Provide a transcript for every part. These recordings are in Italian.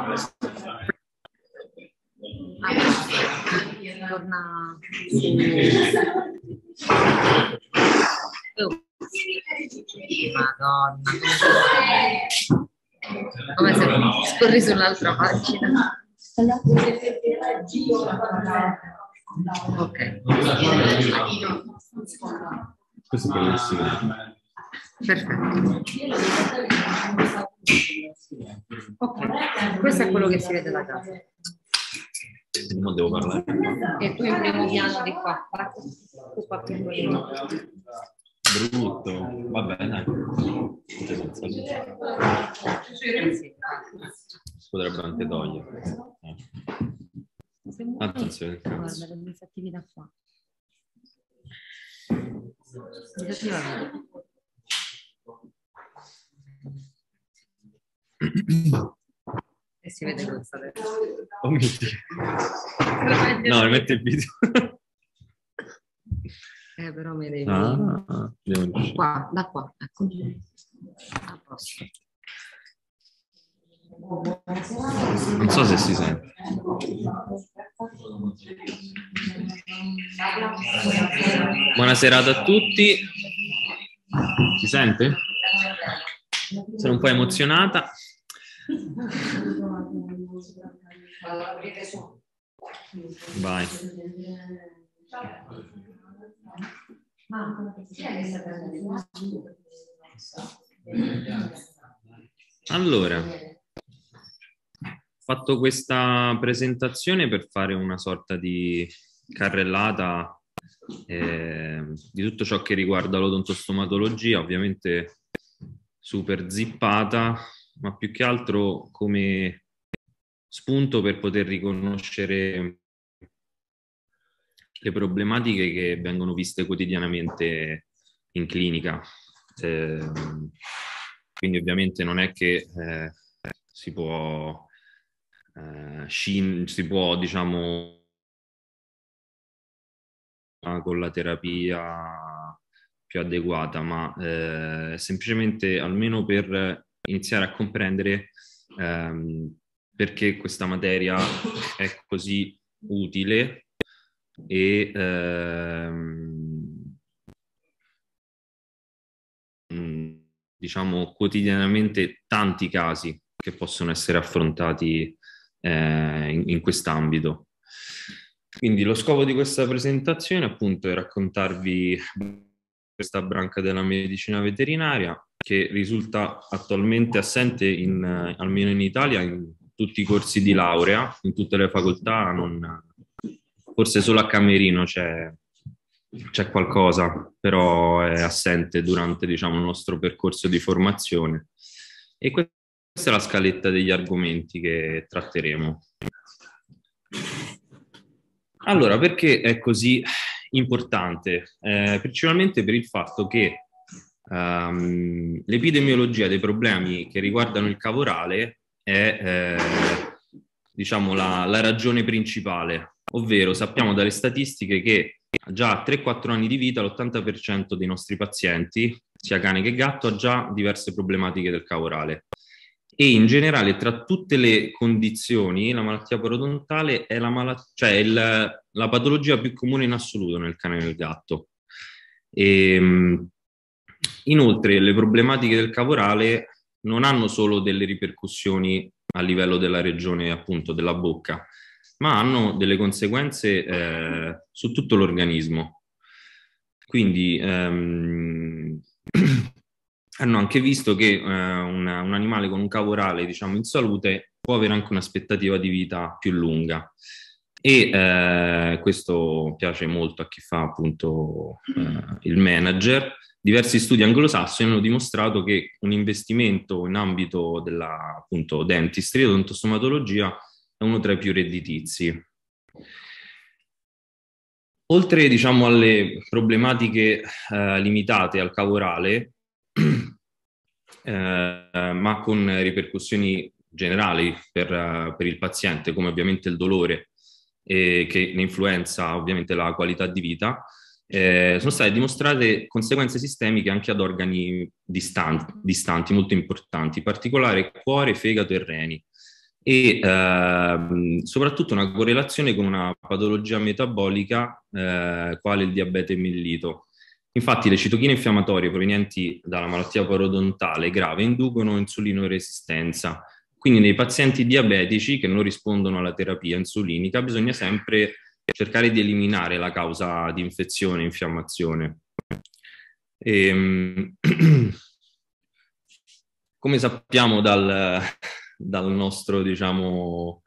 Ah, torna oh. Madonna come se scorri sull'altra pagina ok questo è bellissimo perfetto Ok, questo è quello che si vede da casa. Non devo parlare. E tu hai un primo piano di qua, tu ecco qua piccolino. Brutto, va bene. Si potrebbero anche togliere. Attenzione. Guarda, le attività qua. Attività E si vede cosa adesso. Oh mio Dio. No, metti il video. eh, però mi devi... Ah, ah, qua, da qua. Ecco. A posto. Non so se si sente. Buona serata a tutti. Si sente? Sono un po' emozionata. Vai. Allora, fatto questa presentazione per fare una sorta di carrellata eh, di tutto ciò che riguarda l'odontostomatologia, ovviamente super zippata, ma più che altro come spunto per poter riconoscere le problematiche che vengono viste quotidianamente in clinica. Eh, quindi ovviamente non è che eh, si può, eh, sci- si può diciamo, con la terapia più adeguata, ma eh, semplicemente almeno per iniziare a comprendere ehm, perché questa materia è così utile e ehm, mm, diciamo quotidianamente tanti casi che possono essere affrontati eh, in, in quest'ambito. Quindi lo scopo di questa presentazione appunto è raccontarvi questa branca della medicina veterinaria che risulta attualmente assente in, eh, almeno in Italia in tutti i corsi di laurea, in tutte le facoltà, non, forse solo a Camerino c'è, c'è, qualcosa, però è assente durante diciamo, il nostro percorso di formazione. E questa è la scaletta degli argomenti che tratteremo. Allora, perché è così importante? Eh, principalmente per il fatto che Um, l'epidemiologia dei problemi che riguardano il cavorale è eh, diciamo la, la, ragione principale, ovvero sappiamo dalle statistiche che già a 3-4 anni di vita l'80% dei nostri pazienti, sia cane che gatto, ha già diverse problematiche del cavorale. E in generale, tra tutte le condizioni, la malattia parodontale è la, malat- cioè il, la patologia più comune in assoluto nel cane e nel gatto. E, ehm, Inoltre le problematiche del caporale non hanno solo delle ripercussioni a livello della regione appunto della bocca, ma hanno delle conseguenze eh, su tutto l'organismo. Quindi ehm, hanno anche visto che eh, una, un animale con un caporale diciamo in salute può avere anche un'aspettativa di vita più lunga. E eh, questo piace molto a chi fa appunto mm. eh, il manager. Diversi studi anglosassoni hanno dimostrato che un investimento in ambito della appunto dentistry, odontostomatologia, è uno tra i più redditizi. Oltre diciamo, alle problematiche eh, limitate al cavorale, eh, ma con ripercussioni generali per, eh, per, il paziente, come ovviamente il dolore e che ne influenza ovviamente la qualità di vita, eh, sono state dimostrate conseguenze sistemiche anche ad organi distanti, distanti molto importanti, in particolare cuore, fegato e reni, e eh, soprattutto una correlazione con una patologia metabolica eh, quale il diabete mellito. Infatti le citochine infiammatorie provenienti dalla malattia parodontale grave inducono insulinoresistenza, resistenza quindi nei pazienti diabetici che non rispondono alla terapia insulinica bisogna sempre cercare di eliminare la causa di infezione e infiammazione. E, ehm, come sappiamo dal, dal nostro, diciamo,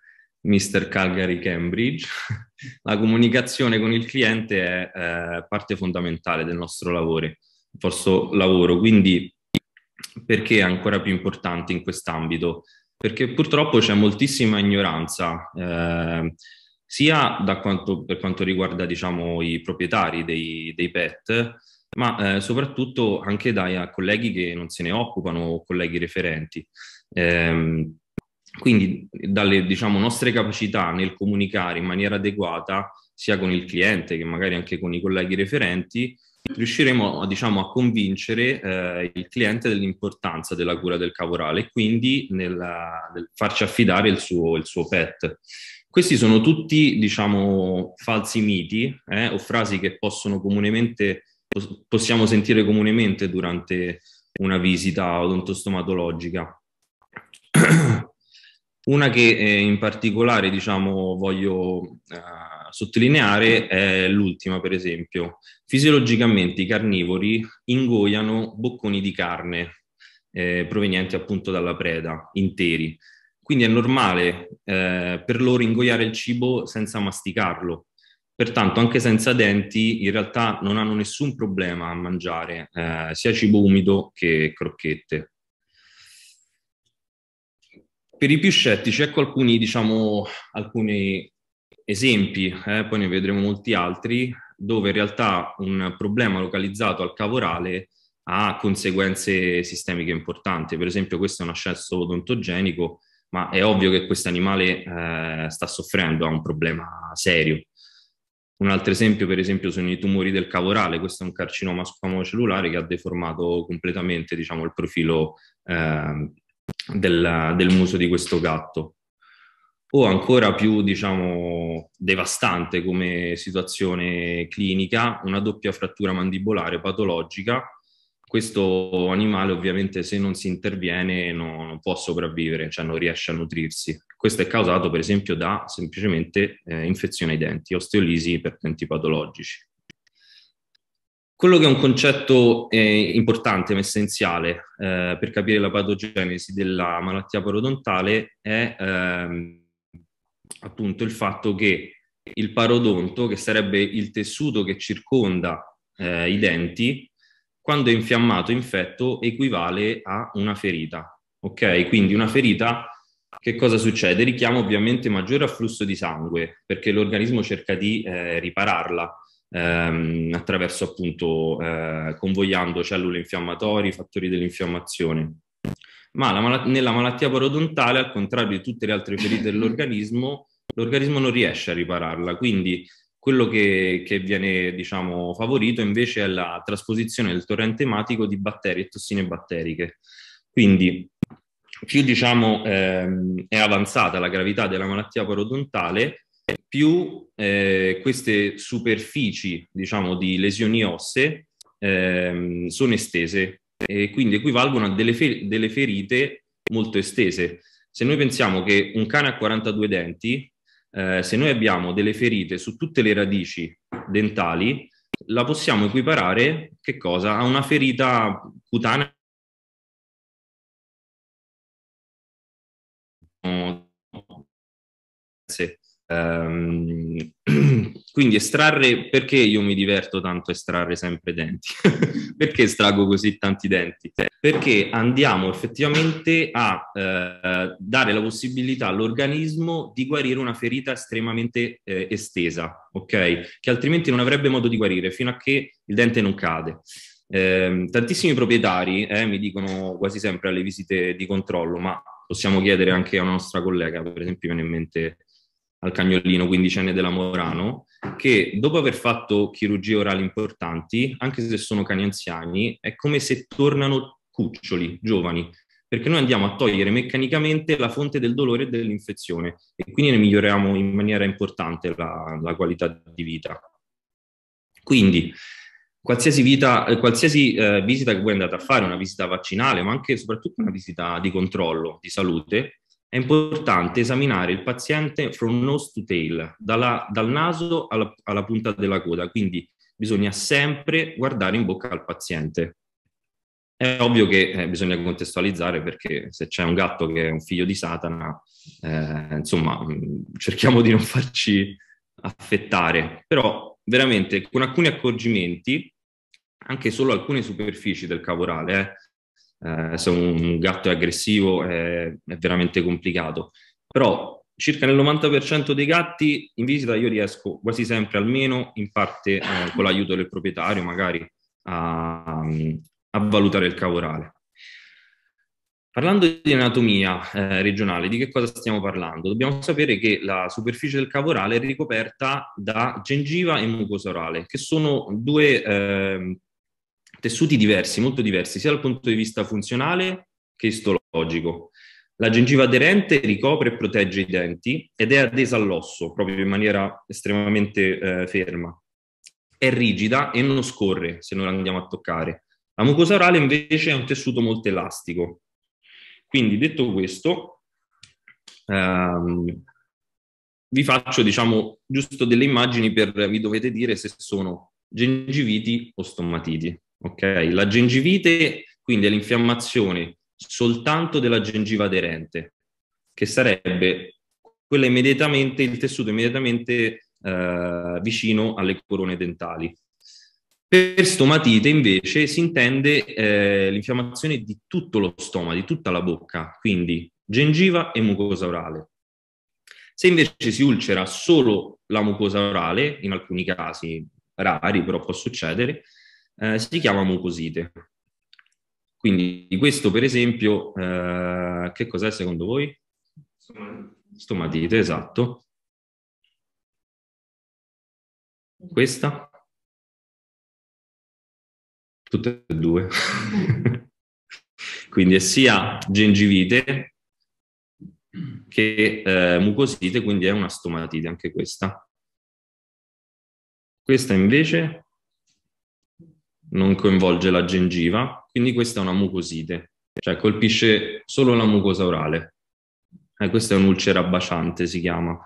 Mr. Calgary Cambridge, la comunicazione con il cliente è eh, parte fondamentale del nostro lavoro, il vostro lavoro, quindi perché è ancora più importante in quest'ambito perché purtroppo c'è moltissima ignoranza, eh, sia quanto, per quanto riguarda diciamo, i proprietari dei, dei PET, ma eh, soprattutto anche dai colleghi che non se ne occupano o colleghi referenti. Eh, quindi dalle diciamo, nostre capacità nel comunicare in maniera adeguata sia con il cliente che magari anche con i colleghi referenti, riusciremo diciamo, a convincere eh, il cliente dell'importanza della cura del caporale e quindi nella, nel farci affidare il suo, il suo pet. Questi sono tutti, diciamo, falsi miti eh, o frasi che possiamo sentire comunemente durante una visita odontostomatologica. Una che eh, in particolare, diciamo, voglio eh, sottolineare è l'ultima, per esempio. Fisiologicamente i carnivori ingoiano bocconi di carne eh, provenienti appunto dalla preda, interi. Quindi è normale eh, per loro ingoiare il cibo senza masticarlo. Pertanto, anche senza denti, in realtà non hanno nessun problema a mangiare eh, sia cibo umido che crocchette. Per i più scettici, ecco alcuni, diciamo, alcuni esempi, eh, poi ne vedremo molti altri, dove in realtà un problema localizzato al cavorale ha conseguenze sistemiche importanti. Per esempio questo è un ascesso odontogenico, ma è ovvio che questo animale eh, sta soffrendo, ha un problema serio. Un altro esempio, per esempio, sono i tumori del cavorale. Questo è un carcinoma squamocellulare che ha deformato completamente diciamo, il profilo eh, del, del muso di questo gatto o ancora più, diciamo, devastante come situazione clinica, una doppia frattura mandibolare patologica. Questo animale ovviamente se non si interviene non, non può sopravvivere, cioè non riesce a nutrirsi. Questo è causato per esempio da semplicemente eh, infezione ai denti, osteolisi per denti patologici. Quello che è un concetto eh, importante ma essenziale eh, per capire la patogenesi della malattia parodontale è ehm, appunto il fatto che il parodonto, che sarebbe il tessuto che circonda eh, i denti, quando è infiammato, infetto, equivale a una ferita. Ok? Quindi una ferita, che cosa succede? Richiama ovviamente maggiore afflusso di sangue, perché l'organismo cerca di eh, ripararla ehm, attraverso appunto eh, convogliando cellule infiammatorie, fattori dell'infiammazione ma mal- nella malattia parodontale, al contrario di tutte le altre ferite dell'organismo, l'organismo non riesce a ripararla, quindi quello che, che viene diciamo, favorito invece è la trasposizione del torrente ematico di batteri e tossine batteriche. Quindi più diciamo, ehm, è avanzata la gravità della malattia parodontale, più eh, queste superfici diciamo, di lesioni ossee ehm, sono estese, e quindi equivalgono a delle, fer- delle ferite molto estese. Se noi pensiamo che un cane ha 42 denti, eh, se noi abbiamo delle ferite su tutte le radici dentali, la possiamo equiparare cosa, a una ferita cutanea Um, quindi estrarre, perché io mi diverto tanto a estrarre sempre denti? perché estraggo così tanti denti? Perché andiamo effettivamente a eh, dare la possibilità all'organismo di guarire una ferita estremamente eh, estesa, ok? Che altrimenti non avrebbe modo di guarire fino a che il dente non cade. Eh, tantissimi proprietari eh, mi dicono quasi sempre alle visite di controllo, ma possiamo chiedere anche a una nostra collega, per esempio, viene in mente al cagnolino quindicenne della Morano, che dopo aver fatto chirurgie orali importanti, anche se sono cani anziani, è come se tornano cuccioli, giovani, perché noi andiamo a togliere meccanicamente la fonte del dolore e dell'infezione e quindi ne miglioriamo in maniera importante la, la qualità di vita. Quindi, qualsiasi, vita, eh, qualsiasi eh, visita che voi andate a fare, una visita vaccinale, ma anche e soprattutto una visita di controllo, di salute, è importante esaminare il paziente from nose to tail, dalla, dal naso alla, alla punta della coda, quindi bisogna sempre guardare in bocca al paziente. È ovvio che eh, bisogna contestualizzare perché se c'è un gatto che è un figlio di Satana, eh, insomma, mm, cerchiamo di non farci affettare. Però veramente con alcuni accorgimenti, anche solo alcune superfici del cavorale, eh, eh, se un gatto è aggressivo è, è veramente complicato. Però circa nel 90% dei gatti in visita io riesco quasi sempre, almeno in parte eh, con l'aiuto del proprietario, magari a, a, valutare il cavorale. Parlando di anatomia eh, regionale, di che cosa stiamo parlando? Dobbiamo sapere che la superficie del cavorale è ricoperta da gengiva e mucosa orale, che sono due eh, tessuti diversi, molto diversi, sia dal punto di vista funzionale che istologico. La gengiva aderente ricopre e protegge i denti ed è adesa all'osso, proprio in maniera estremamente eh, ferma. È rigida e non scorre se non andiamo a toccare. La mucosa orale invece è un tessuto molto elastico. Quindi detto questo, ehm, vi faccio diciamo giusto delle immagini per vi dovete dire se sono gengiviti o stomatiti. Okay? La gengivite quindi è l'infiammazione soltanto della gengiva aderente, che sarebbe quella immediatamente, il tessuto immediatamente eh, vicino alle corone dentali. Per stomatite invece si intende eh, l'infiammazione di tutto lo stomaco, di tutta la bocca, quindi gengiva e mucosa orale. Se invece si ulcera solo la mucosa orale, in alcuni casi rari però può succedere, eh, si chiama mucosite. Quindi questo per esempio, eh, che cos'è secondo voi? Stomatite, esatto. Questa? Tutte e due. quindi è sia gengivite che eh, mucosite, quindi è una stomatite anche questa. Questa invece non coinvolge la gengiva, quindi questa è una mucosite, cioè colpisce solo la mucosa orale. Eh, questa è un'ulcera baciante, si chiama,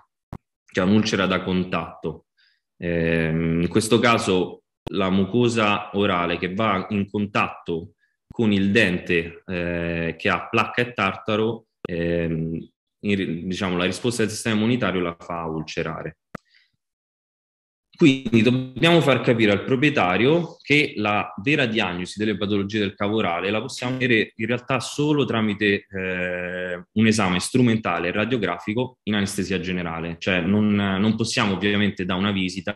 che è un'ulcera da contatto. Eh, in questo caso la mucosa orale che va in contatto con il dente eh, che ha placca e tartaro, ehm, in, diciamo, la risposta del sistema immunitario la fa ulcerare. Quindi dobbiamo far capire al proprietario che la vera diagnosi delle patologie del cavo orale la possiamo avere in realtà solo tramite eh, un esame strumentale radiografico in anestesia generale, cioè non, non possiamo ovviamente da una visita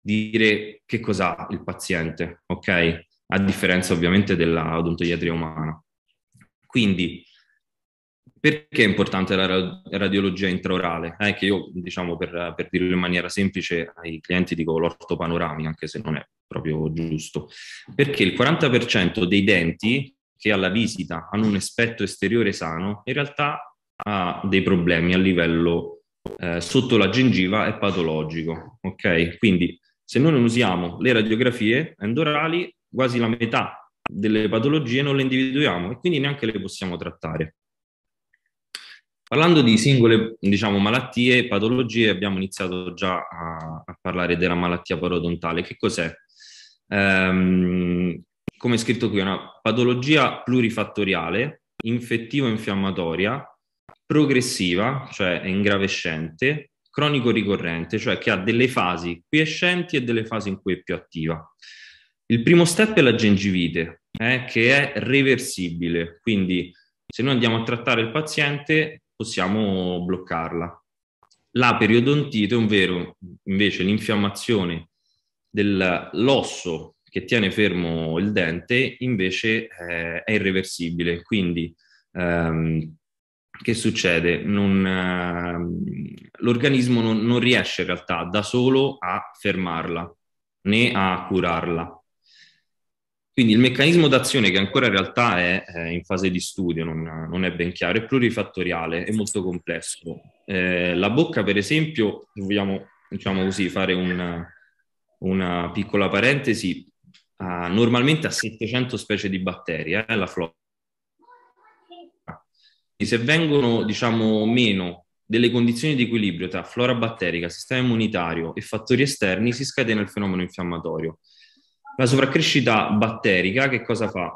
dire che cos'ha il paziente, ok? A differenza ovviamente dell'odontoiatria umana. Quindi perché è importante la radiologia intraorale? Eh, che io, diciamo, per, per, dirlo in maniera semplice ai clienti dico l'ortopanorami, anche se non è proprio giusto. Perché il 40% dei denti che alla visita hanno un aspetto esteriore sano, in realtà ha dei problemi a livello eh, sotto la gengiva e patologico. Ok? Quindi se noi non usiamo le radiografie endorali, quasi la metà delle patologie non le individuiamo e quindi neanche le possiamo trattare. Parlando di singole diciamo, malattie e patologie, abbiamo iniziato già a, a, parlare della malattia parodontale. Che cos'è? Ehm, come è scritto qui, è una patologia plurifattoriale, infettivo-infiammatoria, progressiva, cioè è ingravescente, cronico ricorrente, cioè che ha delle fasi quiescenti e delle fasi in cui è più attiva. Il primo step è la gengivite, eh, che è reversibile, quindi se noi andiamo a trattare il paziente possiamo bloccarla. La periodontite, ovvero invece l'infiammazione dell'osso che tiene fermo il dente, invece eh, è irreversibile. Quindi ehm, che succede? Non, eh, l'organismo non, non riesce in realtà da solo a fermarla né a curarla. Quindi il meccanismo d'azione che ancora in realtà è, è in fase di studio, non, non, è ben chiaro, è plurifattoriale, è molto complesso. Eh, la bocca, per esempio, vogliamo diciamo così, fare un, una piccola parentesi, ha, normalmente ha 700 specie di batteri, eh, la flora. E se vengono, diciamo, meno delle condizioni di equilibrio tra flora batterica, sistema immunitario e fattori esterni, si scatena il fenomeno infiammatorio. La sovraccrescita batterica che cosa fa?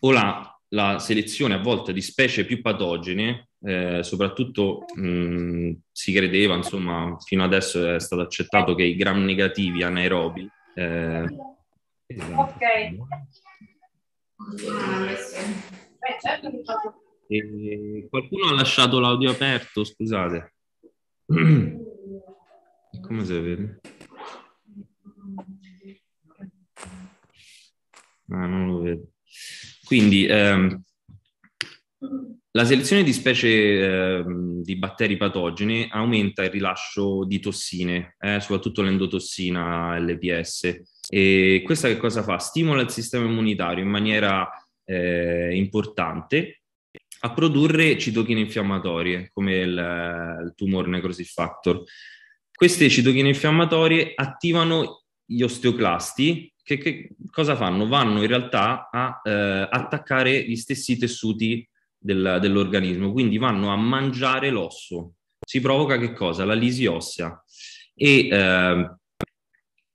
O la, la selezione a volte di specie più patogene, eh, soprattutto mh, mm, si credeva, insomma, fino adesso è stato accettato che i gram negativi anaerobi... Eh, ok. Esatto. Eh, certo e qualcuno ha lasciato l'audio aperto, scusate. Come si vede? Ah, non lo vedo. Quindi ehm, la selezione di specie ehm, di batteri patogene aumenta il rilascio di tossine, eh, soprattutto l'endotossina LPS. E questa che cosa fa? Stimola il sistema immunitario in maniera eh, importante a produrre citochine infiammatorie come il, il tumor necrosis factor. Queste citochine infiammatorie attivano gli osteoclasti che, che cosa fanno? Vanno in realtà a eh, attaccare gli stessi tessuti del, dell'organismo, quindi vanno a mangiare l'osso. Si provoca che cosa? La lisi ossea. E eh,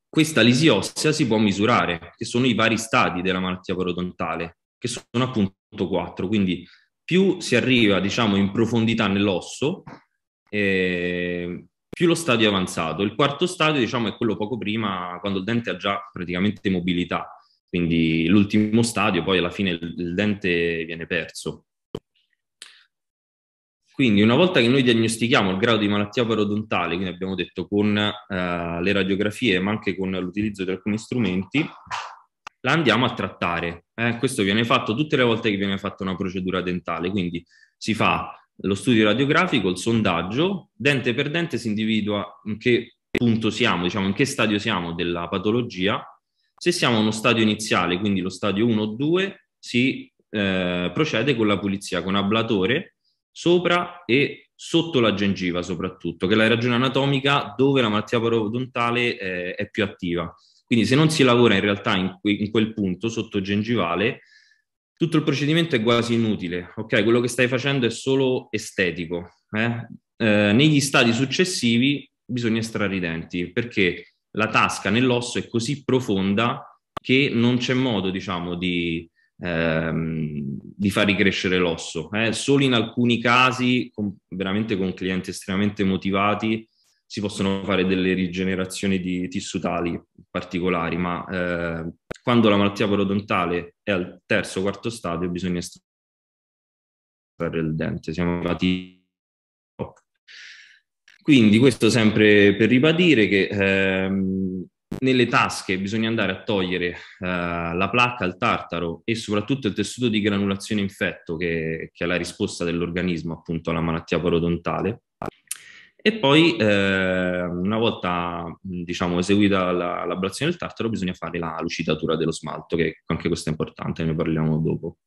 questa lisi ossea si può misurare, che sono i vari stadi della malattia parodontale, che sono appunto quattro. Quindi più si arriva, diciamo, in profondità nell'osso, eh, più lo stadio è avanzato. Il quarto stadio, diciamo, è quello poco prima, quando il dente ha già praticamente mobilità. Quindi l'ultimo stadio, poi alla fine il dente viene perso. Quindi una volta che noi diagnostichiamo il grado di malattia parodontale, quindi abbiamo detto con eh, le radiografie, ma anche con l'utilizzo di alcuni strumenti, la andiamo a trattare. Eh, questo viene fatto tutte le volte che viene fatta una procedura dentale, quindi si fa lo studio radiografico, il sondaggio, dente per dente si individua in che punto siamo, diciamo in che stadio siamo della patologia. Se siamo a uno stadio iniziale, quindi lo stadio 1 o 2, si eh, procede con la pulizia, con ablatore sopra e sotto la gengiva soprattutto, che è la ragione anatomica dove la malattia parodontale eh, è più attiva. Quindi se non si lavora in realtà in, in quel punto sotto gengivale, tutto il procedimento è quasi inutile, ok? Quello che stai facendo è solo estetico. Eh? Eh, negli stadi successivi bisogna estrarre i denti perché la tasca nell'osso è così profonda che non c'è modo, diciamo, di, ehm, di far ricrescere l'osso. Eh? Solo in alcuni casi, con, veramente con clienti estremamente motivati, si possono fare delle rigenerazioni di tissutali particolari, ma eh, quando la malattia parodontale è al terzo o quarto stadio bisogna estrarre il dente, siamo arrivati quindi questo sempre per ribadire che ehm, nelle tasche bisogna andare a togliere eh, la placca, il tartaro e soprattutto il tessuto di granulazione infetto che, che è la risposta dell'organismo appunto alla malattia parodontale e poi, eh, una volta diciamo, eseguita la lavorazione del tartaro, bisogna fare la lucidatura dello smalto, che anche questo è importante, ne parliamo dopo.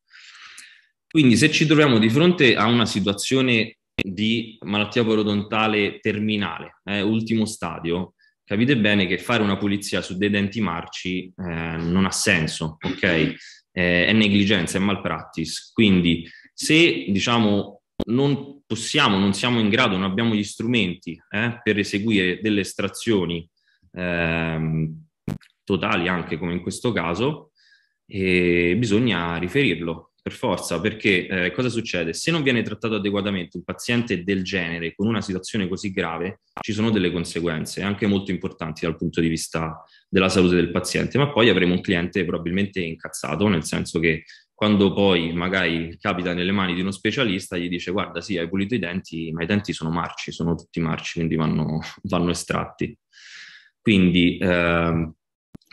Quindi, se ci troviamo di fronte a una situazione di malattia parodontale terminale, eh, ultimo stadio, capite bene che fare una pulizia su dei denti marci eh, non ha senso, ok? Eh, è negligenza, è malpractice. Quindi, se diciamo non possiamo, non siamo in grado, non abbiamo gli strumenti eh, per eseguire delle estrazioni eh, totali, anche come in questo caso, e bisogna riferirlo per forza, perché eh, cosa succede? Se non viene trattato adeguatamente un paziente del genere con una situazione così grave, ci sono delle conseguenze, anche molto importanti dal punto di vista della salute del paziente, ma poi avremo un cliente probabilmente incazzato, nel senso che quando poi magari capita nelle mani di uno specialista, gli dice guarda sì, hai pulito i denti, ma i denti sono marci, sono tutti marci, quindi vanno, vanno estratti. Quindi eh,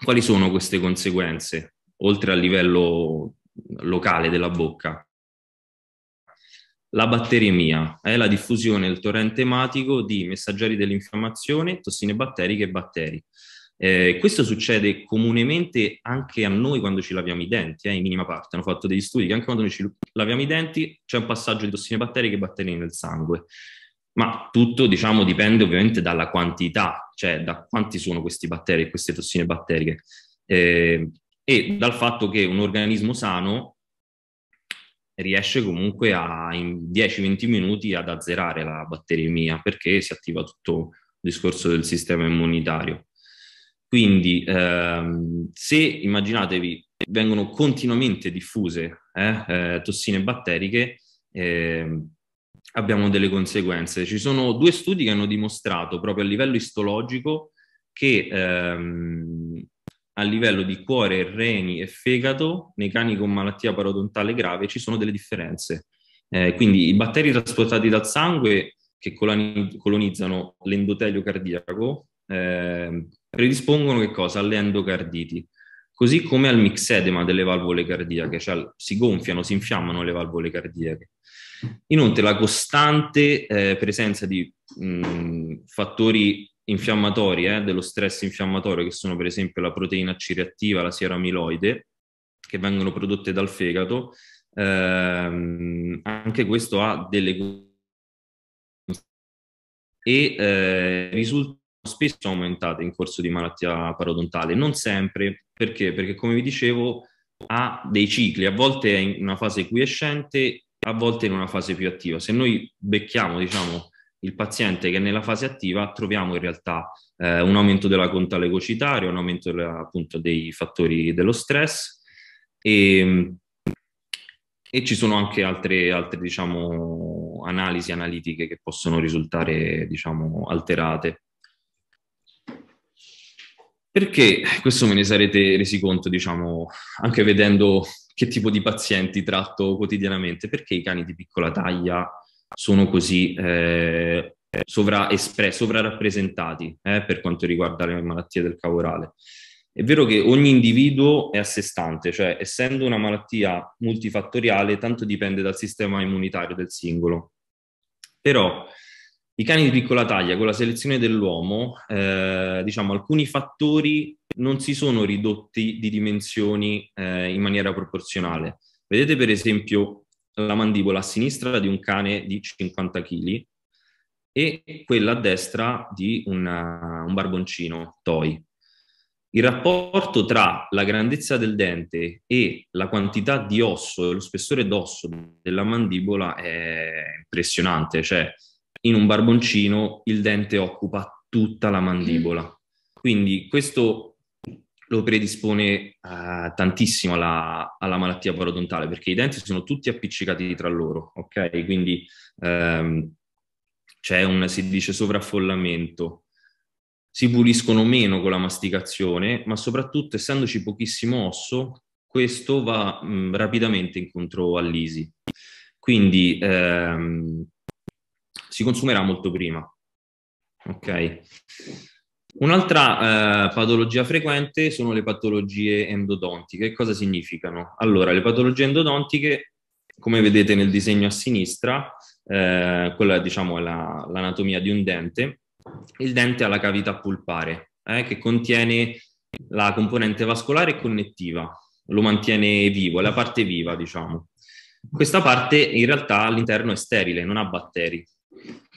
quali sono queste conseguenze, oltre a livello locale della bocca? La batteriemia è la diffusione del torrente ematico di messaggeri dell'infiammazione, tossine batteriche e batteri. Eh, questo succede comunemente anche a noi quando ci laviamo i denti, eh, in minima parte. Hanno fatto degli studi che anche quando noi ci laviamo i denti c'è un passaggio di tossine batteriche e batterie nel sangue. Ma tutto, diciamo, dipende ovviamente dalla quantità, cioè da quanti sono questi batteri e queste tossine batteriche. Eh, e dal fatto che un organismo sano riesce comunque a, in 10-20 minuti ad azzerare la batteriemia perché si attiva tutto il discorso del sistema immunitario. Quindi ehm, se immaginatevi vengono continuamente diffuse eh, eh, tossine batteriche, eh, abbiamo delle conseguenze. Ci sono due studi che hanno dimostrato proprio a livello istologico che ehm, a livello di cuore, reni e fegato, nei cani con malattia parodontale grave ci sono delle differenze. Eh, quindi i batteri trasportati dal sangue che colonizzano l'endotelio cardiaco eh, predispongono che cosa? All'endocarditi, così come al mixedema delle valvole cardiache, cioè si gonfiano, si infiammano le valvole cardiache. Inoltre la costante eh, presenza di mh, mm, fattori infiammatori, eh, dello stress infiammatorio, che sono per esempio la proteina C reattiva, la siero amiloide, che vengono prodotte dal fegato, ehm, anche questo ha delle e eh, risulta spesso aumentate in corso di malattia parodontale, non sempre, perché? Perché come vi dicevo ha dei cicli, a volte è in una fase quiescente, a volte in una fase più attiva. Se noi becchiamo, diciamo, il paziente che è nella fase attiva, troviamo in realtà eh, un aumento della conta legocitaria, un aumento appunto dei fattori dello stress e, ehm, e ci sono anche altre, altre diciamo, analisi analitiche che possono risultare diciamo, alterate. Perché questo me ne sarete resi conto, diciamo, anche vedendo che tipo di pazienti tratto quotidianamente, perché i cani di piccola taglia sono così eh, sovraespre- sovrarappresentati eh, per quanto riguarda le malattie del cavorale. È vero che ogni individuo è a sé stante, cioè essendo una malattia multifattoriale, tanto dipende dal sistema immunitario del singolo. Però i cani di piccola taglia con la selezione dell'uomo, eh, diciamo, alcuni fattori non si sono ridotti di dimensioni eh, in maniera proporzionale. Vedete per esempio la mandibola a sinistra di un cane di 50 kg e quella a destra di una, un barboncino toy. Il rapporto tra la grandezza del dente e la quantità di osso, lo spessore d'osso della mandibola è impressionante, cioè in un barboncino il dente occupa tutta la mandibola. Quindi questo lo predispone uh, tantissimo alla, alla, malattia parodontale perché i denti sono tutti appiccicati tra loro, ok? Quindi um, c'è un, si dice, sovraffollamento. Si puliscono meno con la masticazione, ma soprattutto essendoci pochissimo osso, questo va mh, rapidamente incontro all'isi. Quindi ehm, si consumerà molto prima. Ok. Un'altra eh, patologia frequente sono le patologie endodontiche. Cosa significano? Allora, le patologie endodontiche, come vedete nel disegno a sinistra, eh, quella diciamo è la, l'anatomia di un dente. Il dente ha la cavità pulpare eh, che contiene la componente vascolare e connettiva, lo mantiene vivo, è la parte viva, diciamo. Questa parte in realtà all'interno è sterile, non ha batteri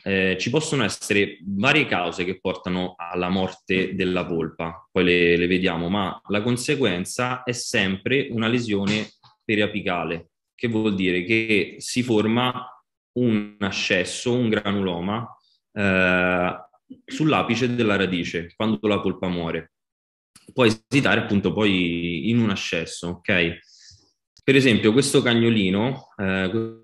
eh, ci possono essere varie cause che portano alla morte della polpa, poi le, le vediamo, ma la conseguenza è sempre una lesione periapicale, che vuol dire che si forma un ascesso, un granuloma eh, sull'apice della radice quando la polpa muore. Può esitare appunto poi in un ascesso, ok? Per esempio questo cagnolino, eh,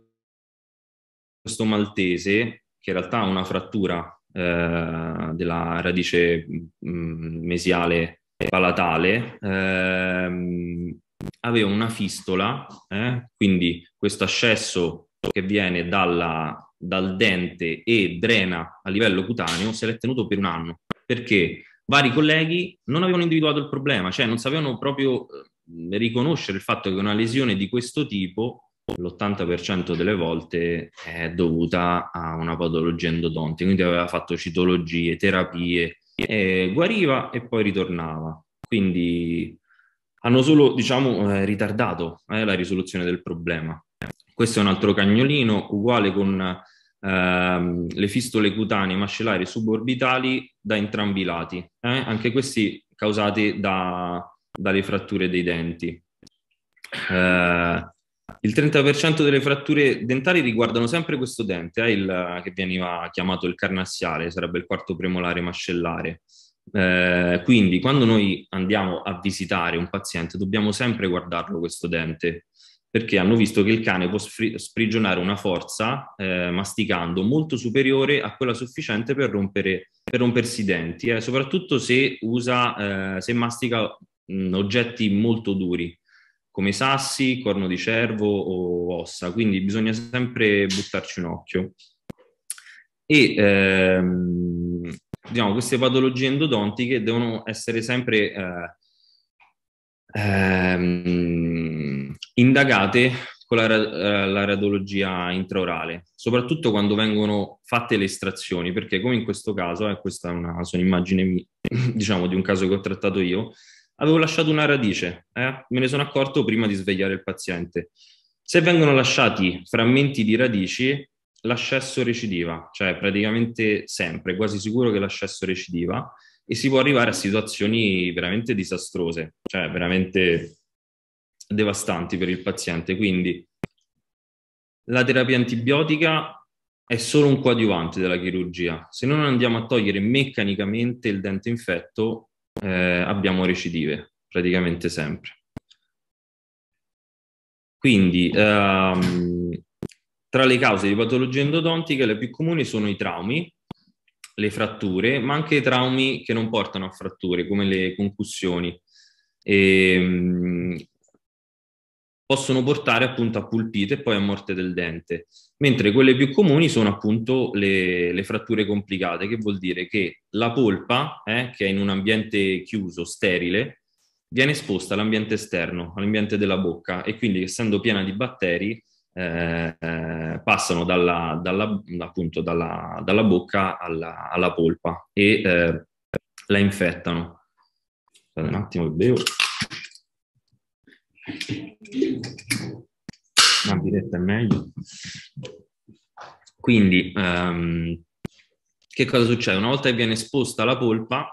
questo maltese, che in realtà ha una frattura eh, della radice mh, mm, mesiale palatale, ehm, aveva una fistola, eh, quindi questo ascesso che viene dalla, dal dente e drena a livello cutaneo se l'è tenuto per un anno, perché vari colleghi non avevano individuato il problema, cioè non sapevano proprio eh, riconoscere il fatto che una lesione di questo tipo l'80% delle volte è dovuta a una patologia endodontica, quindi aveva fatto citologie, terapie, e guariva e poi ritornava. Quindi hanno solo, diciamo, eh, ritardato eh, la risoluzione del problema. Questo è un altro cagnolino, uguale con ehm, le fistole cutanee mascellari suborbitali da entrambi i lati, eh? anche questi causati da, dalle fratture dei denti. Eh, il 30% delle fratture dentali riguardano sempre questo dente, eh, il, che veniva chiamato il carnassiale, sarebbe il quarto premolare mascellare. Eh, quindi quando noi andiamo a visitare un paziente dobbiamo sempre guardarlo questo dente perché hanno visto che il cane può sfri- sprigionare una forza eh, masticando molto superiore a quella sufficiente per, rompere, per rompersi i denti, eh, soprattutto se, usa, eh, se mastica mh, oggetti molto duri come sassi, corno di cervo o ossa, quindi bisogna sempre buttarci un occhio. E ehm, diciamo, queste patologie endodontiche devono essere sempre eh, ehm, indagate con la, eh, la radiologia intraorale, soprattutto quando vengono fatte le estrazioni, perché come in questo caso, e eh, questa è una, sono immagine mia, diciamo di un caso che ho trattato io, avevo lasciato una radice, eh? me ne sono accorto prima di svegliare il paziente. Se vengono lasciati frammenti di radici, l'accesso recidiva, cioè praticamente sempre, quasi sicuro che l'accesso recidiva, e si può arrivare a situazioni veramente disastrose, cioè veramente devastanti per il paziente. Quindi la terapia antibiotica è solo un coadiuvante della chirurgia. Se non andiamo a togliere meccanicamente il dente infetto, eh, abbiamo recidive praticamente sempre. Quindi ehm, tra le cause di patologie endodontiche le più comuni sono i traumi, le fratture, ma anche i traumi che non portano a fratture come le concussioni. E, ehm, possono portare appunto a pulpite e poi a morte del dente, mentre quelle più comuni sono appunto le, le fratture complicate, che vuol dire che la polpa, eh, che è in un ambiente chiuso, sterile, viene esposta all'ambiente esterno, all'ambiente della bocca e quindi essendo piena di batteri eh, eh passano dalla, dalla, appunto dalla, dalla bocca alla, alla, polpa e eh, la infettano. Aspetta un attimo, bevo. La diretta è meglio. Quindi, ehm, che cosa succede? Una volta che viene esposta la polpa,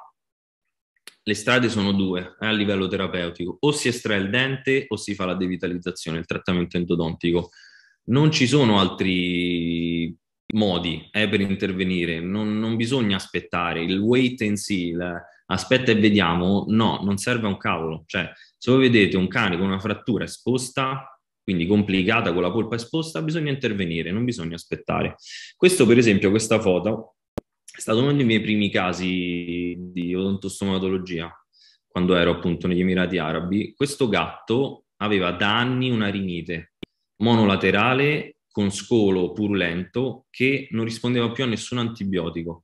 le strade sono due eh, a livello terapeutico, o si estrae il dente o si fa la devitalizzazione, il trattamento endodontico. Non ci sono altri modi eh, per intervenire, non, non, bisogna aspettare, il wait and see, aspetta e vediamo, no, non serve a un cavolo, cioè se voi vedete un cane con una frattura esposta, quindi complicata con la polpa esposta, bisogna intervenire, non bisogna aspettare. Questo, per esempio, questa foto è stato uno dei miei primi casi di odontostomatologia, quando ero appunto negli Emirati Arabi. Questo gatto aveva da anni una rinite monolaterale con scolo purulento che non rispondeva più a nessun antibiotico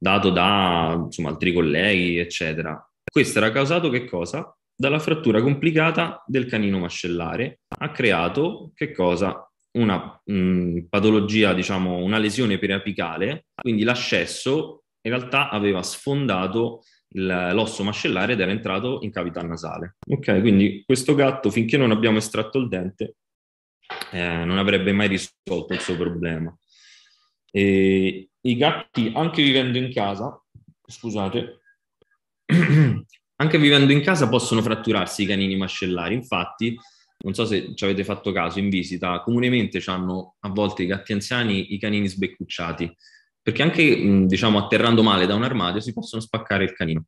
dato da insomma, altri colleghi, eccetera. Questo era causato che cosa? dalla frattura complicata del canino mascellare ha creato che cosa? Una mh, mm, patologia, diciamo, una lesione periapicale, quindi l'ascesso in realtà aveva sfondato l'osso mascellare ed era entrato in cavità nasale. Ok, quindi questo gatto finché non abbiamo estratto il dente eh, non avrebbe mai risolto il suo problema. E I gatti, anche vivendo in casa, scusate, Anche vivendo in casa possono fratturarsi i canini mascellari, infatti non so se ci avete fatto caso in visita, comunemente hanno a volte i gatti anziani i canini sbeccucciati, perché anche diciamo, atterrando male da un armadio si possono spaccare il canino.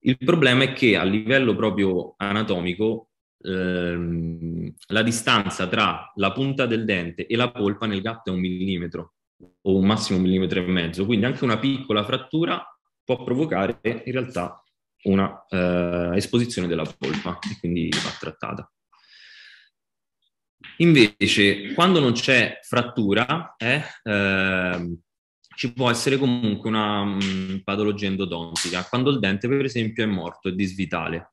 Il problema è che a livello proprio anatomico ehm, la distanza tra la punta del dente e la polpa nel gatto è un millimetro o un massimo un millimetro e mezzo, quindi anche una piccola frattura può provocare in realtà una eh, esposizione della polpa e quindi va trattata. Invece, quando non c'è frattura, eh, eh, ci può essere comunque una mh, mm, patologia endodontica, quando il dente, per esempio, è morto e disvitale.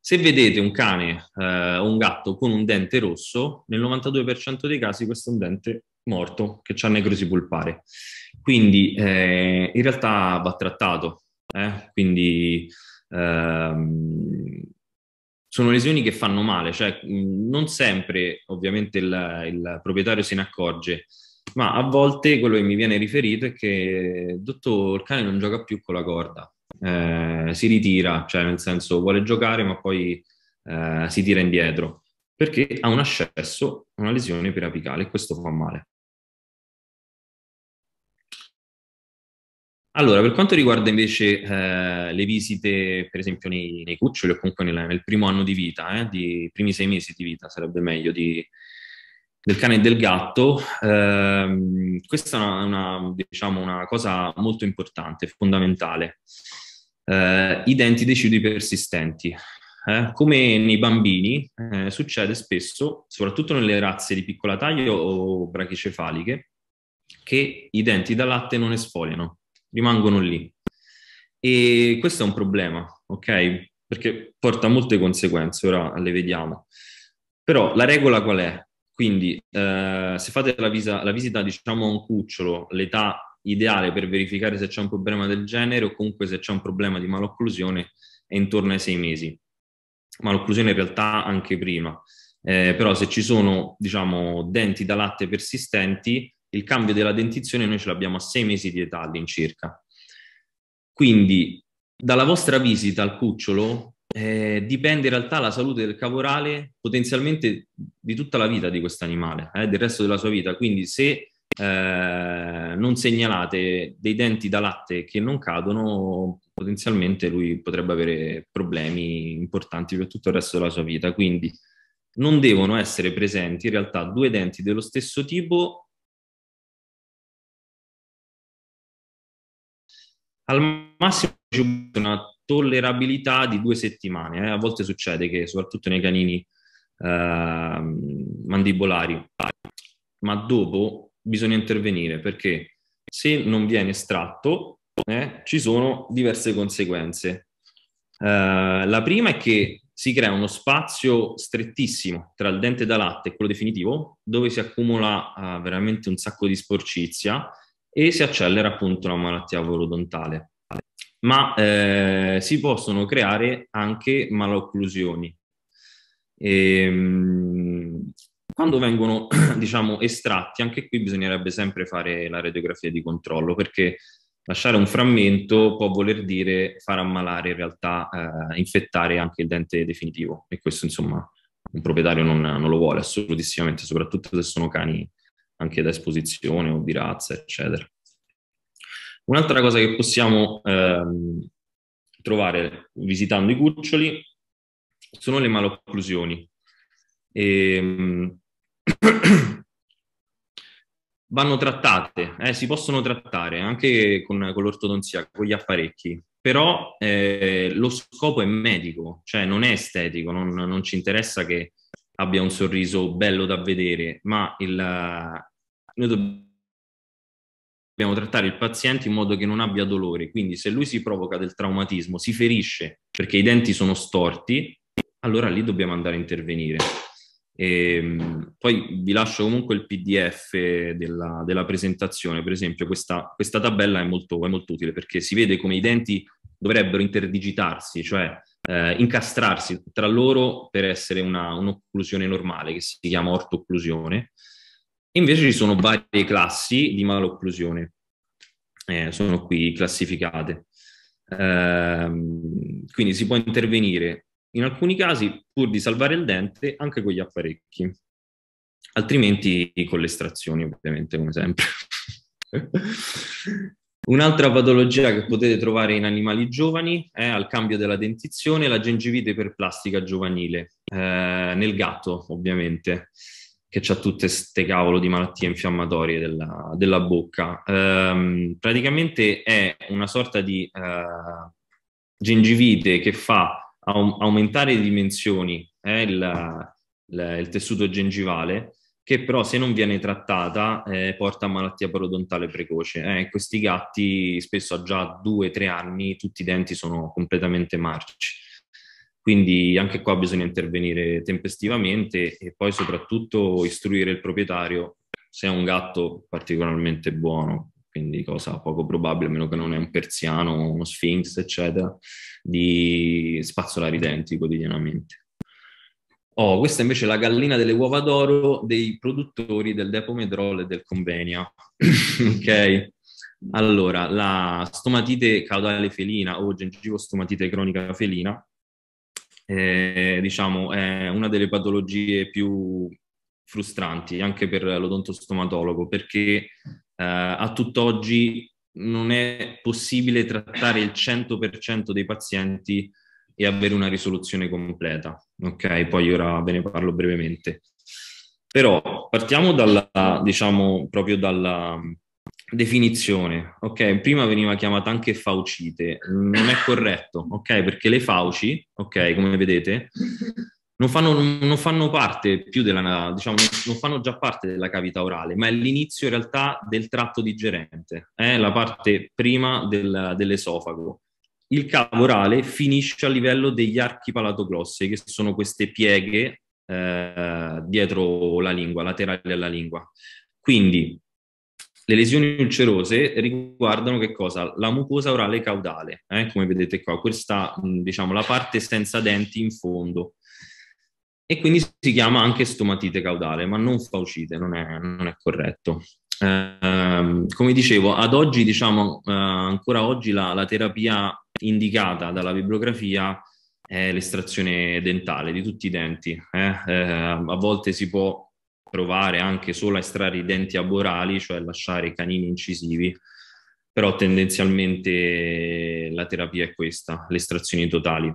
Se vedete un cane eh, o un gatto con un dente rosso, nel 92% dei casi questo è un dente morto che ha necrosi pulpare. Quindi eh, in realtà va trattato. Eh, quindi ehm, sono lesioni che fanno male, cioè mm, non sempre ovviamente il, il proprietario se ne accorge, ma a volte quello che mi viene riferito è che il dottor Cane non gioca più con la corda, eh, si ritira, cioè nel senso vuole giocare ma poi eh, si tira indietro perché ha un ascesso, una lesione perapicale e questo fa male. Allora, per quanto riguarda invece eh, le visite, per esempio nei, nei cuccioli o comunque nel, nel primo anno di vita, eh, di primi sei mesi di vita sarebbe meglio, di, del cane e del gatto, eh, questa è una, una, diciamo, una, cosa molto importante, fondamentale. Eh, I denti dei cibi persistenti. Eh, come nei bambini, eh, succede spesso, soprattutto nelle razze di piccola taglia o brachicefaliche, che i denti da latte non esfoliano rimangono lì. E questo è un problema, ok? Perché porta molte conseguenze, ora le vediamo. Però la regola qual è? Quindi eh, se fate la, visa, la visita diciamo a un cucciolo, l'età ideale per verificare se c'è un problema del genere o comunque se c'è un problema di malocclusione è intorno ai sei mesi. Malocclusione in realtà anche prima. Eh, però se ci sono diciamo, denti da latte persistenti il cambio della dentizione noi ce l'abbiamo a sei mesi di età all'incirca. Quindi dalla vostra visita al cucciolo eh, dipende in realtà la salute del cavorale potenzialmente di tutta la vita di questo animale, eh, del resto della sua vita. Quindi se eh, non segnalate dei denti da latte che non cadono, potenzialmente lui potrebbe avere problemi importanti per tutto il resto della sua vita. Quindi non devono essere presenti in realtà due denti dello stesso tipo Al massimo ci una tollerabilità di due settimane. Eh. A volte succede che, soprattutto nei canini eh, mandibolari, ma dopo bisogna intervenire perché se non viene estratto eh, ci sono diverse conseguenze. Eh, la prima è che si crea uno spazio strettissimo tra il dente da latte e quello definitivo, dove si accumula uh, veramente un sacco di sporcizia e si accelera appunto la malattia volodontale. Ma eh, si possono creare anche malocclusioni. E, ehm, quando vengono, diciamo, estratti, anche qui bisognerebbe sempre fare la radiografia di controllo perché lasciare un frammento può voler dire far ammalare in realtà, eh, infettare anche il dente definitivo e questo insomma un proprietario non, non lo vuole assolutissimamente, soprattutto se sono cani anche da esposizione o di razza, eccetera. Un'altra cosa che possiamo ehm, trovare visitando i cuccioli sono le malocclusioni. E, ehm, vanno trattate, eh, si possono trattare anche con, con, l'ortodonzia, con gli apparecchi, però eh, lo scopo è medico, cioè non è estetico, non, non, ci interessa che abbia un sorriso bello da vedere, ma il, noi dobbiamo trattare il paziente in modo che non abbia dolore. Quindi se lui si provoca del traumatismo, si ferisce perché i denti sono storti, allora lì dobbiamo andare a intervenire. E, ehm, poi vi lascio comunque il PDF della, della presentazione, per esempio questa, questa tabella è molto, è molto, utile perché si vede come i denti dovrebbero interdigitarsi, cioè eh, incastrarsi tra loro per essere una, un'occlusione normale che si chiama ortocclusione. Invece ci sono varie classi di malocclusione, eh, sono qui classificate. Eh, quindi si può intervenire in alcuni casi pur di salvare il dente anche con gli apparecchi, altrimenti con le estrazioni ovviamente come sempre. Un'altra patologia che potete trovare in animali giovani è al cambio della dentizione la gengivite per plastica giovanile, eh, nel gatto ovviamente che ha tutte queste cavolo di malattie infiammatorie della, della bocca. Ehm, praticamente è una sorta di eh, gengivite che fa aum- aumentare le dimensioni, eh, il, il, il, tessuto gengivale, che però se non viene trattata eh, porta a malattia parodontale precoce. Eh, questi gatti spesso a già 2-3 anni tutti i denti sono completamente marci. Quindi anche qua bisogna intervenire tempestivamente e poi soprattutto istruire il proprietario se è un gatto particolarmente buono, quindi cosa poco probabile, a meno che non è un persiano, uno sphinx, eccetera, di spazzolare i denti quotidianamente. Oh, questa invece è la gallina delle uova d'oro dei produttori del Depomedrol e del Convenia. ok? Allora, la stomatite caudale felina o gengivo stomatite cronica felina eh, diciamo, è una delle patologie più frustranti anche per l'odontostomatologo perché eh, a tutt'oggi non è possibile trattare il 100% dei pazienti e avere una risoluzione completa. Ok, poi ora ve ne parlo brevemente. Però partiamo dalla, diciamo, proprio dalla, Definizione, ok? Prima veniva chiamata anche faucite, non è corretto, ok? Perché le fauci, ok, come vedete, non fanno, non fanno parte più della, diciamo, non fanno già parte della cavità orale, ma è l'inizio in realtà del tratto digerente, è eh? la parte prima del, dell'esofago. Il cavo orale finisce a livello degli archi palatoglossi, che sono queste pieghe eh, dietro la lingua, laterali alla lingua. Quindi le lesioni ulcerose riguardano che cosa? La mucosa orale caudale, eh? come vedete qua, questa diciamo la parte senza denti in fondo. E quindi si chiama anche stomatite caudale, ma non faucite, non è, non è corretto. Eh, come dicevo, ad oggi, diciamo, eh, ancora oggi la, la, terapia indicata dalla bibliografia è l'estrazione dentale di tutti i denti. Eh. Ehm, a volte si può provare anche solo a estrarre i denti aborali, cioè lasciare i canini incisivi, però tendenzialmente la terapia è questa, le estrazioni totali.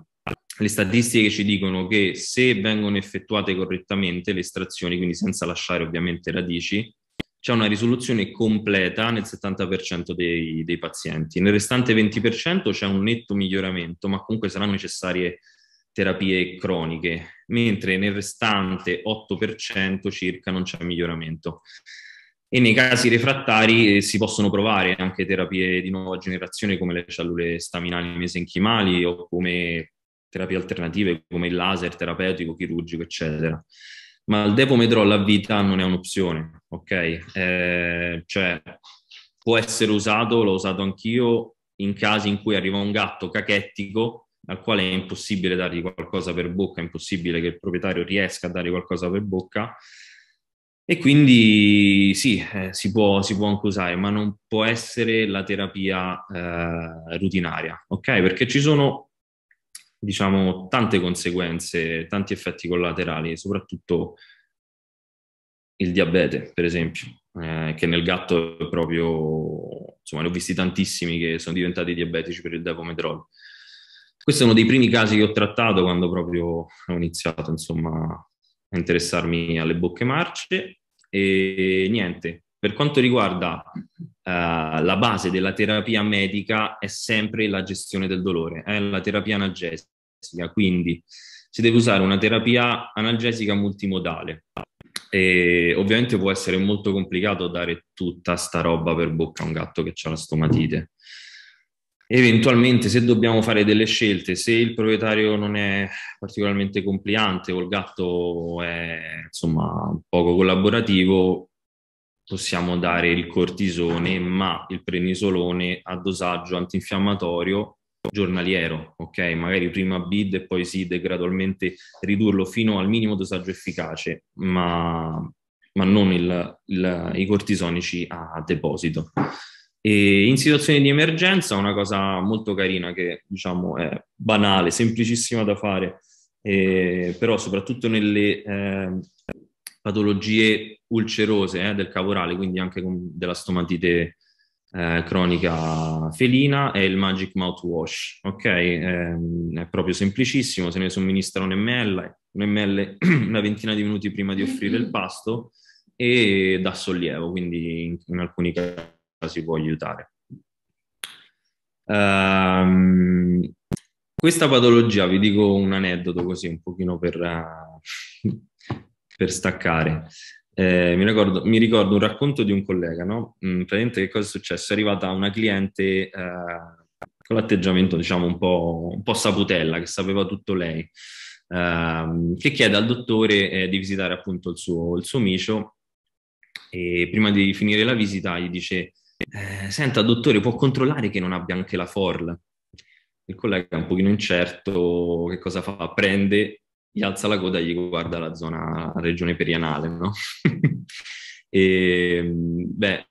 Le statistiche ci dicono che se vengono effettuate correttamente le estrazioni, quindi senza lasciare ovviamente radici, c'è una risoluzione completa nel 70% dei, dei pazienti. Nel restante 20% c'è un netto miglioramento, ma comunque saranno necessarie terapie croniche, mentre nel restante 8% circa non c'è miglioramento. E nei casi refrattari eh, si possono provare anche terapie di nuova generazione come le cellule staminali mesenchimali o come terapie alternative come il laser terapeutico, chirurgico, eccetera. Ma il depomedrol a vita non è un'opzione, ok? Eh, cioè, può essere usato, l'ho usato anch'io, in casi in cui arriva un gatto cachettico al quale è impossibile dargli qualcosa per bocca, è impossibile che il proprietario riesca a dare qualcosa per bocca. E quindi sì, eh, si, può, si, può, anche usare, ma non può essere la terapia eh, rutinaria, ok? Perché ci sono, diciamo, tante conseguenze, tanti effetti collaterali, soprattutto il diabete, per esempio, eh, che nel gatto è proprio, insomma, ne ho visti tantissimi che sono diventati diabetici per il devomedrol. Questo è uno dei primi casi che ho trattato quando proprio ho iniziato insomma, a interessarmi alle bocche marce e niente, per quanto riguarda uh, la base della terapia medica è sempre la gestione del dolore, è la terapia analgesica, quindi si deve usare una terapia analgesica multimodale. E ovviamente può essere molto complicato dare tutta sta roba per bocca a un gatto che ha la stomatite. Eventualmente, se dobbiamo fare delle scelte, se il proprietario non è particolarmente compliante o il gatto è insomma poco collaborativo, possiamo dare il cortisone, ma il prenisolone a dosaggio antinfiammatorio giornaliero, ok? Magari prima bid e poi SID e gradualmente ridurlo fino al minimo dosaggio efficace, ma, ma non il, il, i cortisonici a deposito. E in situazioni di emergenza una cosa molto carina che diciamo è banale, semplicissima da fare, eh, però soprattutto nelle eh, patologie ulcerose eh, del cavorale, quindi anche con della stomatite eh, cronica felina, è il Magic Mouthwash, ok? Ehm, è proprio semplicissimo, se ne somministra un ml, un ml una ventina di minuti prima di offrire il mm-hmm. pasto e dà sollievo, quindi in, in alcuni casi si può aiutare. Um, questa patologia, vi dico un aneddoto così un pochino per, uh, per staccare. Eh, mi, ricordo, mi, ricordo, un racconto di un collega, no? Mm, praticamente che cosa è successo? È arrivata una cliente uh, con l'atteggiamento diciamo un po', un po', saputella, che sapeva tutto lei, uh, che chiede al dottore eh, di visitare appunto il suo, il suo micio e prima di finire la visita gli dice eh, senta, dottore, può controllare che non abbia anche la FORL? Il collega è un pochino incerto, che cosa fa? Prende, gli alza la coda e gli guarda la zona, la regione perianale, no? e, beh,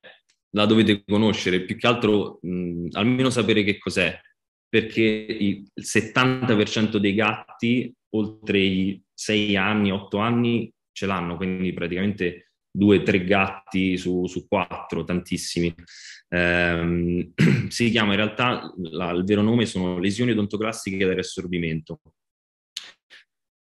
la dovete conoscere, più che altro mh, almeno sapere che cos'è, perché il 70% dei gatti oltre i 6 anni, 8 anni ce l'hanno, quindi praticamente due, o tre gatti su, su quattro, tantissimi. Eh, si chiama in realtà, la, il vero nome sono lesioni odontoclassiche da riassorbimento.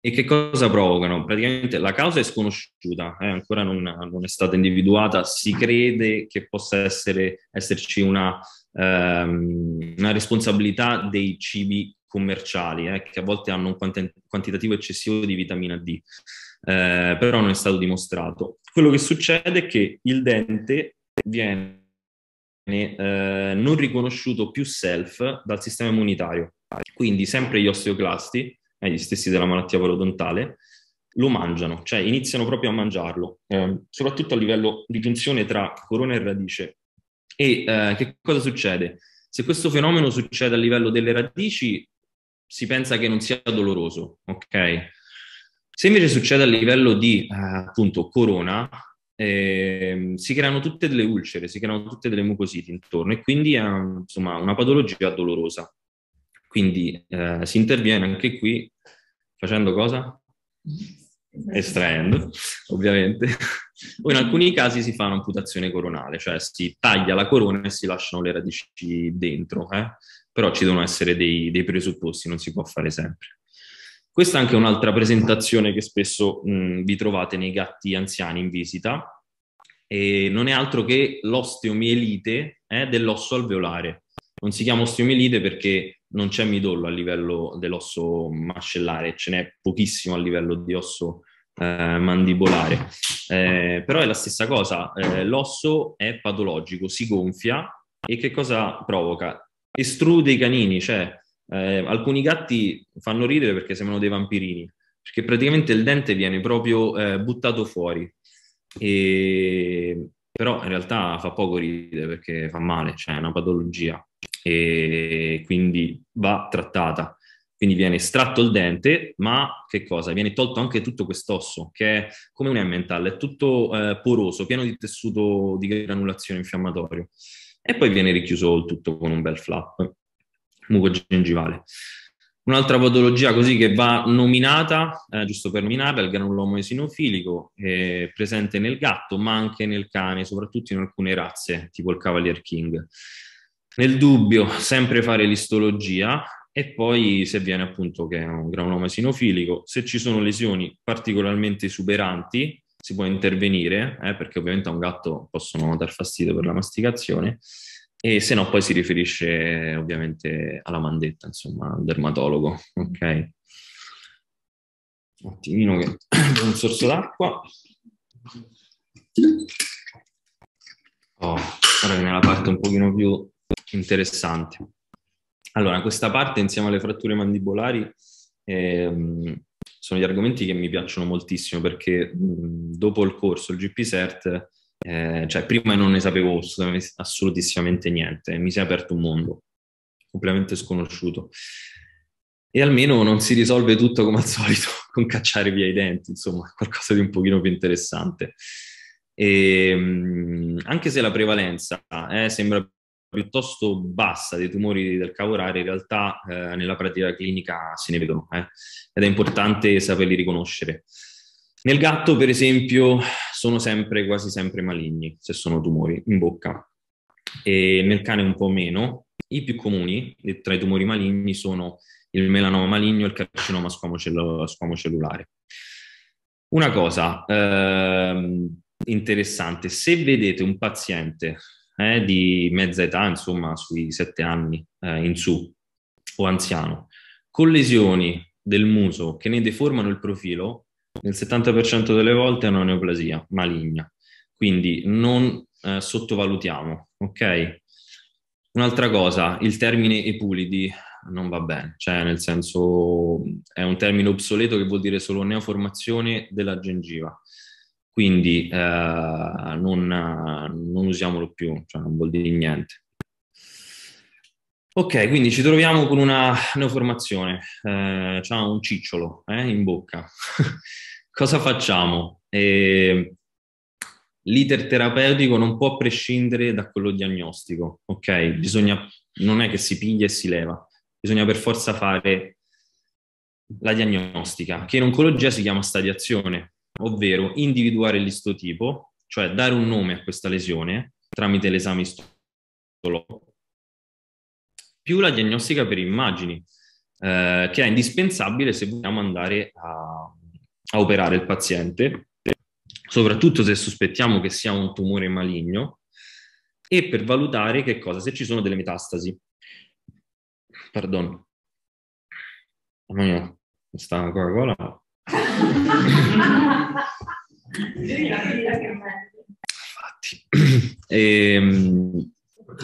E che cosa provocano? Praticamente la causa è sconosciuta, eh, ancora non, non, è stata individuata, si crede che possa essere, esserci una, ehm, una responsabilità dei cibi commerciali, eh, che a volte hanno un quantitativo eccessivo di vitamina D. Eh, però non è stato dimostrato. Quello che succede è che il dente viene eh, non riconosciuto più self dal sistema immunitario, quindi sempre gli osteoclasti, eh, gli stessi della malattia palodontale, lo mangiano, cioè iniziano proprio a mangiarlo, eh, soprattutto a livello di funzione tra corona e radice. E eh, che cosa succede? Se questo fenomeno succede a livello delle radici, si pensa che non sia doloroso, ok? Se invece succede a livello di eh, appunto corona, eh, si creano tutte delle ulcere, si creano tutte delle mucositi intorno e quindi è insomma, una patologia dolorosa. Quindi eh, si interviene anche qui facendo cosa? Estraendo, ovviamente. O in alcuni casi si fa un'amputazione coronale, cioè si taglia la corona e si lasciano le radici dentro, eh? però ci devono essere dei, dei presupposti, non si può fare sempre. Questa è anche un'altra presentazione che spesso mh, vi trovate nei gatti anziani in visita e non è altro che l'osteomielite eh, dell'osso alveolare. Non si chiama osteomielite perché non c'è midollo a livello dell'osso mascellare, ce n'è pochissimo a livello di osso eh, mandibolare. Eh, però è la stessa cosa, eh, l'osso è patologico, si gonfia e che cosa provoca? Estrude i canini, cioè eh, alcuni gatti fanno ridere perché sembrano dei vampirini, perché praticamente il dente viene proprio eh, buttato fuori. E... Però in realtà fa poco ridere perché fa male, cioè è una patologia e quindi va trattata. Quindi viene estratto il dente, ma che cosa? Viene tolto anche tutto quest'osso, che è come un emmental, è tutto eh, poroso, pieno di tessuto di granulazione infiammatorio. E poi viene richiuso il tutto con un bel flap mucogengivale. Un'altra patologia così che va nominata, eh, giusto per nominarla, è il granulomo esinofilico, eh, presente nel gatto ma anche nel cane, soprattutto in alcune razze, tipo il Cavalier King. Nel dubbio, sempre fare l'istologia e poi se viene appunto che è un granuloma esinofilico, se ci sono lesioni particolarmente esuberanti, si può intervenire, eh, perché ovviamente a un gatto possono dar fastidio per la masticazione, e se no poi si riferisce ovviamente alla mandetta, insomma, al dermatologo, ok? Un attimino che un sorso d'acqua. Oh, ora viene la parte un pochino più interessante. Allora, questa parte insieme alle fratture mandibolari ehm, sono gli argomenti che mi piacciono moltissimo perché mh, dopo il corso, il GP-CERT, eh, cioè prima non ne sapevo assolutissimamente niente, mi si è aperto un mondo completamente sconosciuto. E almeno non si risolve tutto come al solito con cacciare via i denti, insomma, qualcosa di un pochino più interessante. E, ehm, anche se la prevalenza eh, sembra piuttosto bassa dei tumori del cavo rare, in realtà eh, nella pratica clinica se ne vedono eh? ed è importante saperli riconoscere. Nel gatto, per esempio, sono sempre, quasi sempre maligni, se sono tumori in bocca. E nel cane un po' meno. I più comuni eh, tra i tumori maligni sono il melanoma maligno e il carcinoma squamocellulare. Una cosa eh, interessante, se vedete un paziente eh, di mezza età, insomma sui sette anni eh, in su, o anziano, con lesioni del muso che ne deformano il profilo, nel 70% delle volte è una neoplasia maligna. Quindi non eh, sottovalutiamo, ok? Un'altra cosa, il termine epulidi non va bene, cioè nel senso è un termine obsoleto che vuol dire solo neoformazione della gengiva, quindi eh, non, non, usiamolo più, cioè non vuol dire niente. Ok, quindi ci troviamo con una neoformazione, eh, c'ha un cicciolo eh, in bocca. Cosa facciamo? Eh, l'iter terapeutico non può prescindere da quello diagnostico, ok? Bisogna, non è che si piglia e si leva, bisogna per forza fare la diagnostica, che in oncologia si chiama stadiazione, ovvero individuare l'istotipo, cioè dare un nome a questa lesione tramite l'esame istotipo più la diagnostica per immagini, eh, che è indispensabile se vogliamo andare a, a operare il paziente, soprattutto se sospettiamo che sia un tumore maligno, e per valutare che cosa, se ci sono delle metastasi. Pardon. Mamma mia, sta Coca-Cola. Infatti. E, ehm,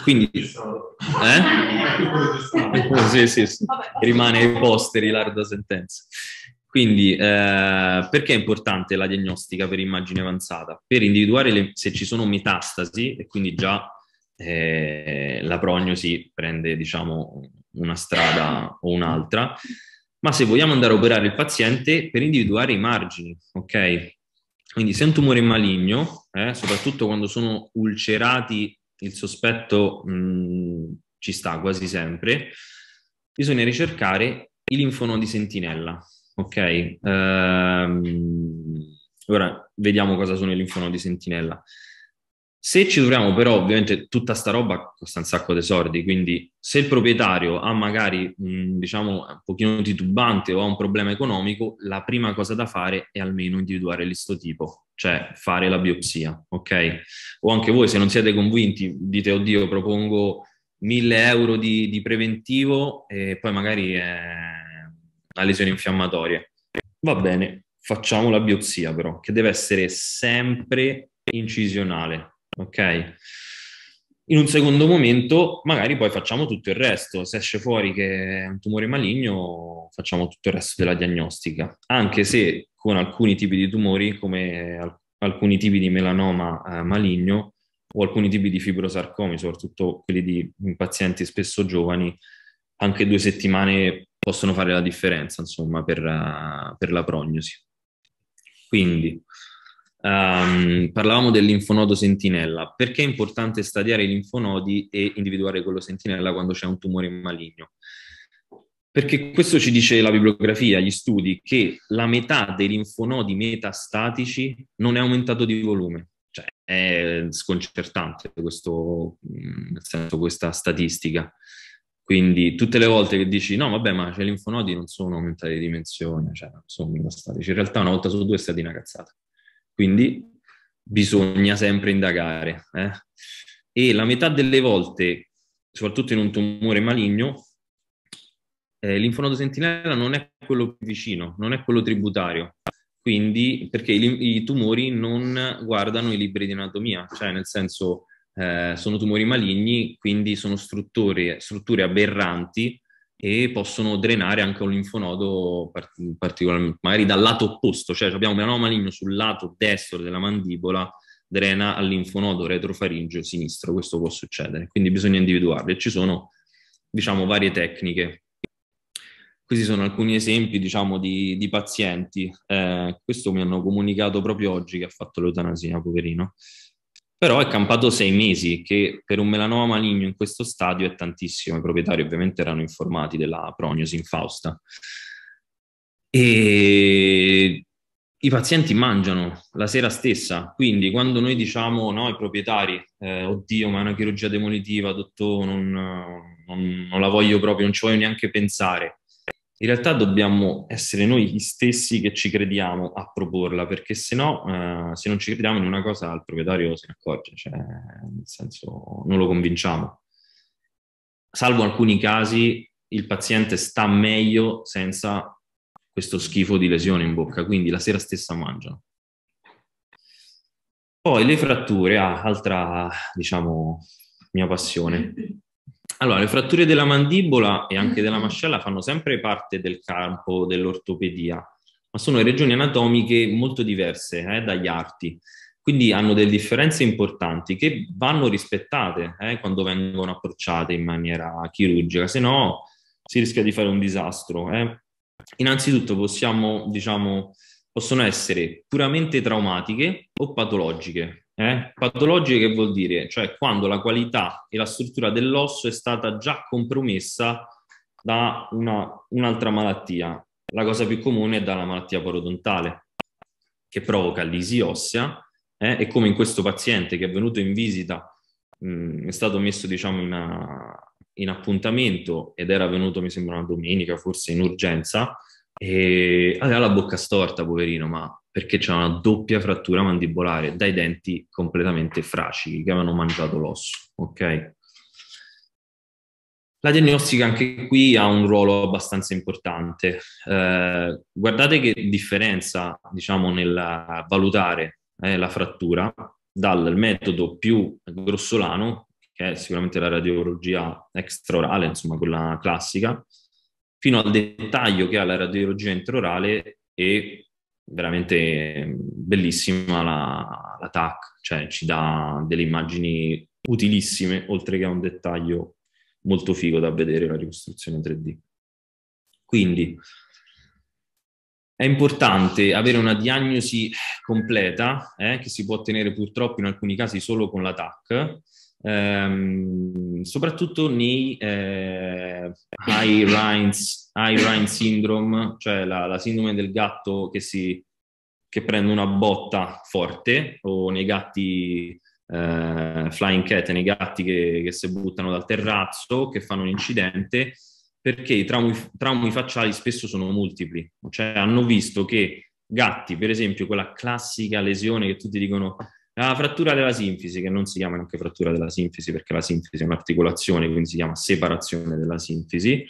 quindi... Eh? sì, sì, sì. Rimane ai posteri l'arda sentenza. Quindi eh, perché è importante la diagnostica per immagine avanzata? Per individuare le, se ci sono metastasi e quindi già eh, la prognosi prende diciamo, una strada o un'altra, ma se vogliamo andare a operare il paziente per individuare i margini, ok? Quindi se è un tumore maligno, eh, soprattutto quando sono ulcerati il sospetto mh, ci sta quasi sempre, bisogna ricercare i linfonodi sentinella, ok? Ehm, ora vediamo cosa sono i linfonodi sentinella. Se ci troviamo però, ovviamente tutta sta roba costa un sacco di soldi, quindi se il proprietario ha magari, mh, diciamo, un pochino titubante o ha un problema economico, la prima cosa da fare è almeno individuare l'istotipo, cioè fare la biopsia, ok? O anche voi se non siete convinti dite oddio propongo 1000 euro di, di preventivo e poi magari è una lesione infiammatoria. Va bene, facciamo la biopsia però, che deve essere sempre incisionale, ok? In un secondo momento, magari poi facciamo tutto il resto. Se esce fuori che è un tumore maligno, facciamo tutto il resto della diagnostica. Anche se con alcuni tipi di tumori come alcuni tipi di melanoma eh, maligno o alcuni tipi di fibrosarcomi, soprattutto quelli di pazienti spesso giovani, anche due settimane possono fare la differenza, insomma, per, uh, per la prognosi. Quindi, um, parlavamo del linfonodo sentinella. Perché è importante stadiare i linfonodi e individuare quello sentinella quando c'è un tumore maligno? Perché questo ci dice la bibliografia, gli studi, che la metà dei linfonodi metastatici non è aumentato di volume. Cioè, è sconcertante questo, mm, senso, questa statistica. Quindi tutte le volte che dici no, vabbè, ma cioè, i linfonodi non sono aumentati di dimensione, cioè non sono metastatici. In realtà una volta su due è stata una cazzata. Quindi bisogna sempre indagare. Eh? E la metà delle volte, soprattutto in un tumore maligno, eh, l'infonodo sentinella non è quello più vicino, non è quello tributario, quindi perché i, i tumori non guardano i libri di anatomia, cioè nel senso eh, sono tumori maligni, quindi sono strutture, strutture aberranti e possono drenare anche un linfonodo part- particolarmente, magari dal lato opposto, cioè, cioè abbiamo un pianoma maligno sul lato destro della mandibola, drena al linfonodo retrofaringeo sinistro, questo può succedere, quindi bisogna individuarli. Ci sono, diciamo, varie tecniche questi sono alcuni esempi, diciamo, di, di pazienti. Eh, questo mi hanno comunicato proprio oggi che ha fatto l'eutanasia, poverino. Però è campato sei mesi, che per un melanoma maligno in questo stadio è tantissimo. I proprietari ovviamente erano informati della prognosi infausta. E i pazienti mangiano la sera stessa, quindi quando noi diciamo no, ai proprietari, eh, oddio, ma è una chirurgia demolitiva, dottore, non, non, non, la voglio proprio, non ci voglio neanche pensare, in realtà dobbiamo essere noi gli stessi che ci crediamo a proporla, perché se no, eh, se non ci crediamo in una cosa, il proprietario se ne accorge, cioè, nel senso, non lo convinciamo. Salvo alcuni casi, il paziente sta meglio senza questo schifo di lesione in bocca, quindi la sera stessa mangiano. Poi le fratture, ah, altra, diciamo, mia passione. Allora, le fratture della mandibola e anche mm. della mascella fanno sempre parte del campo dell'ortopedia, ma sono regioni anatomiche molto diverse eh, dagli arti, quindi hanno delle differenze importanti che vanno rispettate eh, quando vengono approcciate in maniera chirurgica, se no si rischia di fare un disastro. Eh. Innanzitutto possiamo, diciamo, possono essere puramente traumatiche o patologiche, eh? Patologiche che vuol dire? Cioè quando la qualità e la struttura dell'osso è stata già compromessa da una, un'altra malattia. La cosa più comune è dalla malattia parodontale, che provoca lisi ossea eh? e come in questo paziente che è venuto in visita, mh, è stato messo diciamo in, a, in appuntamento ed era venuto mi sembra una domenica forse in urgenza e aveva la bocca storta poverino ma perché c'è una doppia frattura mandibolare dai denti completamente fragili che avevano mangiato l'osso. Ok? La diagnostica anche qui ha un ruolo abbastanza importante. Eh, guardate che differenza, diciamo, nel valutare eh, la frattura dal metodo più grossolano, che è sicuramente la radiologia extraorale, insomma quella classica, fino al dettaglio che ha la radiologia intraorale e veramente ehm, bellissima la, la TAC, cioè ci dà delle immagini utilissime, oltre che a un dettaglio molto figo da vedere la ricostruzione 3D. Quindi è importante avere una diagnosi completa, eh, che si può ottenere purtroppo in alcuni casi solo con la TAC, ehm, soprattutto nei eh, high Rhines, high Rhine syndrome, cioè la, la sindrome del gatto che, si, che, prende una botta forte, o nei gatti eh, flying cat, nei gatti che, che si buttano dal terrazzo, che fanno un incidente, perché i traumi, traumi facciali spesso sono multipli, cioè hanno visto che gatti, per esempio, quella classica lesione che tutti dicono la frattura della sinfisi, che non si chiama neanche frattura della sinfisi perché la sinfisi è un'articolazione, quindi si chiama separazione della sinfisi.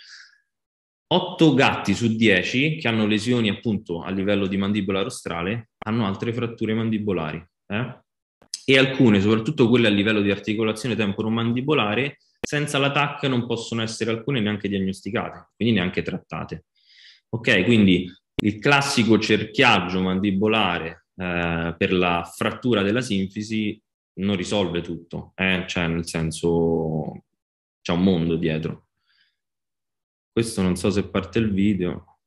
8 gatti su 10 che hanno lesioni appunto a livello di mandibola rostrale hanno altre fratture mandibolari eh? e alcune, soprattutto quelle a livello di articolazione temporomandibolare, senza l'ATAC non possono essere alcune neanche diagnosticate, quindi neanche trattate. Ok, quindi il classico cerchiaggio mandibolare eh, per la frattura della sinfisi non risolve tutto, eh? cioè nel senso c'è un mondo dietro. Questo non so se parte il video.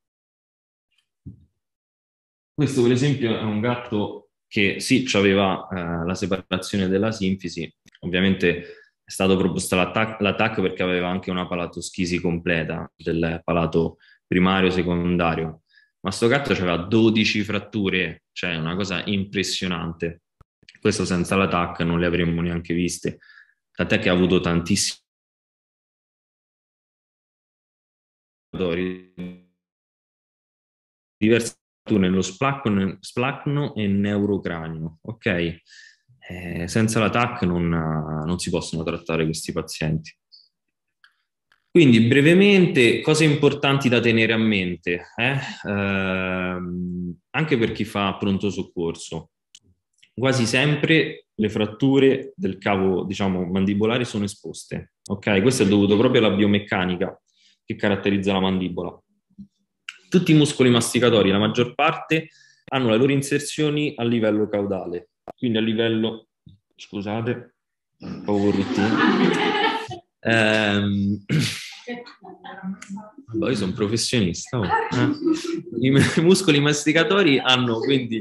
Questo per esempio è un gatto che sì, aveva eh, la separazione della sinfisi, ovviamente è stato proposto l'attac- l'attacco perché aveva anche una palatoschisi completa del palato primario-secondario ma sto gatto aveva 12 fratture, cioè una cosa impressionante. Questo senza la non le avremmo neanche viste, tant'è che ha avuto tantissimi diverse fratture nello splacno, splacno e neurocranio, ok? Eh, senza la non, non si possono trattare questi pazienti. Quindi brevemente, cose importanti da tenere a mente, eh? Eh, anche per chi fa pronto soccorso. Quasi sempre le fratture del cavo, diciamo, mandibolare sono esposte. Ok, questo è dovuto proprio alla biomeccanica che caratterizza la mandibola. Tutti i muscoli masticatori, la maggior parte, hanno le loro inserzioni a livello caudale, quindi a livello, scusate, ho vorrei... ehm, io sono professionista. Oh. Eh. I muscoli masticatori hanno quindi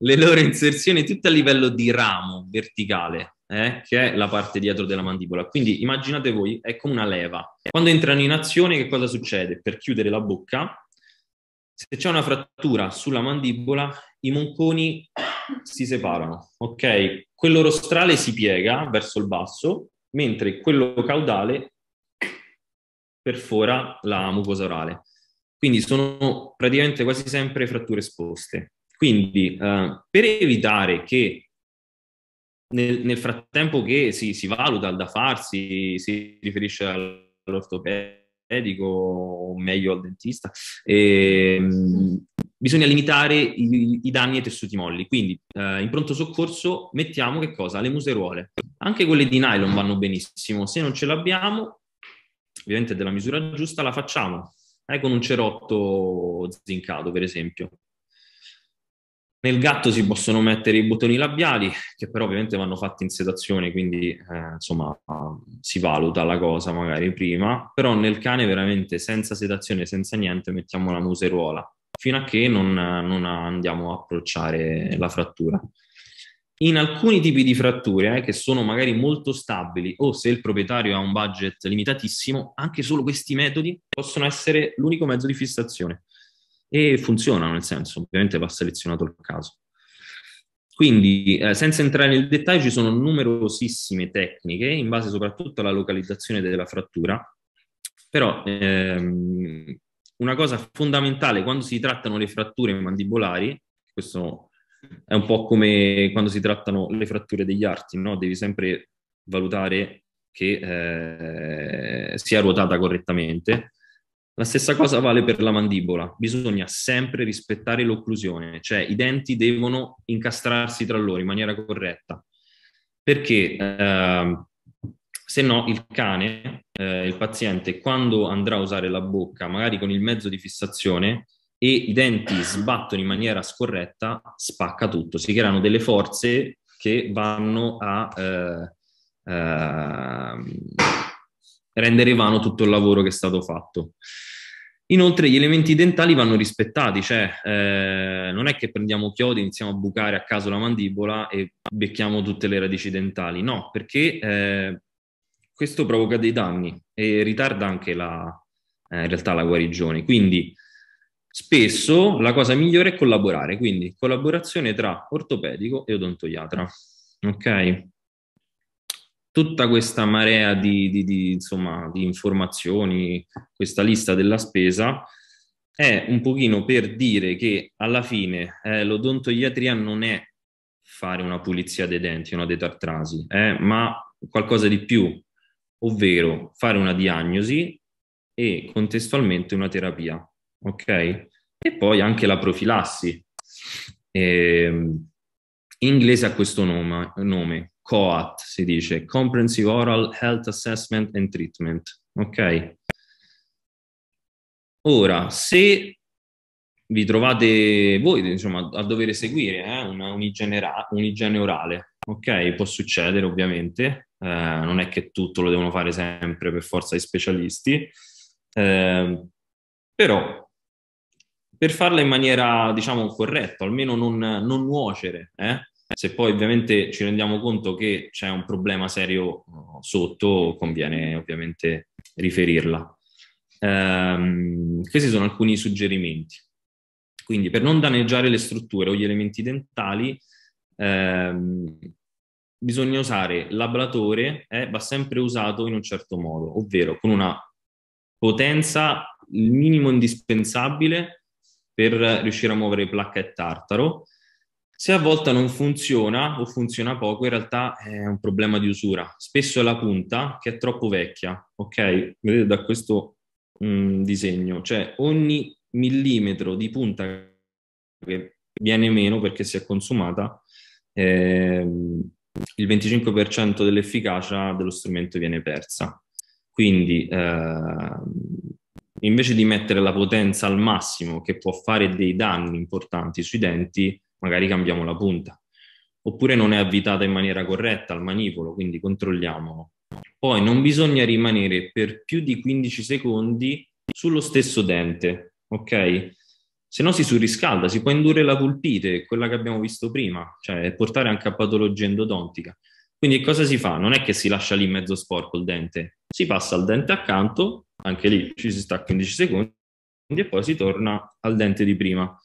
le loro inserzioni tutte a livello di ramo verticale, eh, che è la parte dietro della mandibola. Quindi immaginate voi, è come una leva. Quando entrano in azione, che cosa succede? Per chiudere la bocca, se c'è una frattura sulla mandibola, i monconi si separano, ok? Quello rostrale si piega verso il basso, mentre quello caudale perfora la mucosa orale. Quindi sono praticamente quasi sempre fratture esposte. Quindi eh, per evitare che nel, nel frattempo che si, si, valuta il da farsi, si riferisce all'ortopedico o meglio al dentista, eh, bisogna limitare i, i, danni ai tessuti molli. Quindi eh, in pronto soccorso mettiamo che cosa? Le museruole. Anche quelle di nylon vanno benissimo. Se non ce l'abbiamo, ovviamente della misura giusta, la facciamo eh, con un cerotto zincato, per esempio. Nel gatto si possono mettere i bottoni labiali, che però ovviamente vanno fatti in sedazione, quindi eh, insomma si valuta la cosa magari prima, però nel cane veramente senza sedazione, senza niente, mettiamo la museruola, fino a che non, non andiamo a approcciare la frattura in alcuni tipi di fratture eh, che sono magari molto stabili o se il proprietario ha un budget limitatissimo, anche solo questi metodi possono essere l'unico mezzo di fissazione e funzionano nel senso, ovviamente va selezionato il caso. Quindi, eh, senza entrare nel dettaglio, ci sono numerosissime tecniche in base soprattutto alla localizzazione della frattura, però ehm, una cosa fondamentale quando si trattano le fratture mandibolari, questo è un po' come quando si trattano le fratture degli arti, no? Devi sempre valutare che eh, sia ruotata correttamente. La stessa cosa vale per la mandibola, bisogna sempre rispettare l'occlusione, cioè i denti devono incastrarsi tra loro in maniera corretta, perché eh, se no il cane, eh, il paziente, quando andrà a usare la bocca, magari con il mezzo di fissazione, e i denti sbattono in maniera scorretta, spacca tutto. Si creano delle forze che vanno a eh, eh, rendere vano tutto il lavoro che è stato fatto. Inoltre gli elementi dentali vanno rispettati, cioè eh, non è che prendiamo chiodi, iniziamo a bucare a caso la mandibola e becchiamo tutte le radici dentali, no, perché eh, questo provoca dei danni e ritarda anche la, eh, in realtà la guarigione. Quindi Spesso la cosa migliore è collaborare, quindi collaborazione tra ortopedico e odontoiatra. Ok? Tutta questa marea di, di, di, insomma, di informazioni, questa lista della spesa, è un pochino per dire che alla fine eh, l'odontoiatria non è fare una pulizia dei denti, una detartrasi, eh, ma qualcosa di più, ovvero fare una diagnosi e contestualmente una terapia ok? E poi anche la profilassi. E, ehm, in inglese ha questo nome, nome, COAT, si dice Comprehensive Oral Health Assessment and Treatment, ok? Ora, se vi trovate voi insomma, a dover seguire eh, una, un'igiene, un'igiene, orale, ok? Può succedere ovviamente, eh, non è che tutto lo devono fare sempre per forza i specialisti, eh, però per farla in maniera, diciamo, corretta, almeno non, non nuocere. Eh? Se poi ovviamente ci rendiamo conto che c'è un problema serio eh, sotto, conviene ovviamente riferirla. Ehm, questi sono alcuni suggerimenti. Quindi per non danneggiare le strutture o gli elementi dentali, ehm, bisogna usare l'ablatore, eh, va sempre usato in un certo modo, ovvero con una potenza il minimo indispensabile per riuscire a muovere placca e tartaro. Se a volte non funziona o funziona poco, in realtà è un problema di usura. Spesso è la punta che è troppo vecchia, ok? Vedete da questo mh, mm, disegno, cioè ogni millimetro di punta che viene meno perché si è consumata, eh, il 25% dell'efficacia dello strumento viene persa. Quindi eh, invece di mettere la potenza al massimo che può fare dei danni importanti sui denti, magari cambiamo la punta. Oppure non è avvitata in maniera corretta al manipolo, quindi controlliamo. Poi non bisogna rimanere per più di 15 secondi sullo stesso dente, ok? Se no si surriscalda, si può indurre la pulpite, quella che abbiamo visto prima, cioè portare anche a patologia endodontica. Quindi cosa si fa? Non è che si lascia lì mezzo sporco il dente, si passa al dente accanto, anche lì ci si sta 15 secondi e poi si torna al dente di prima.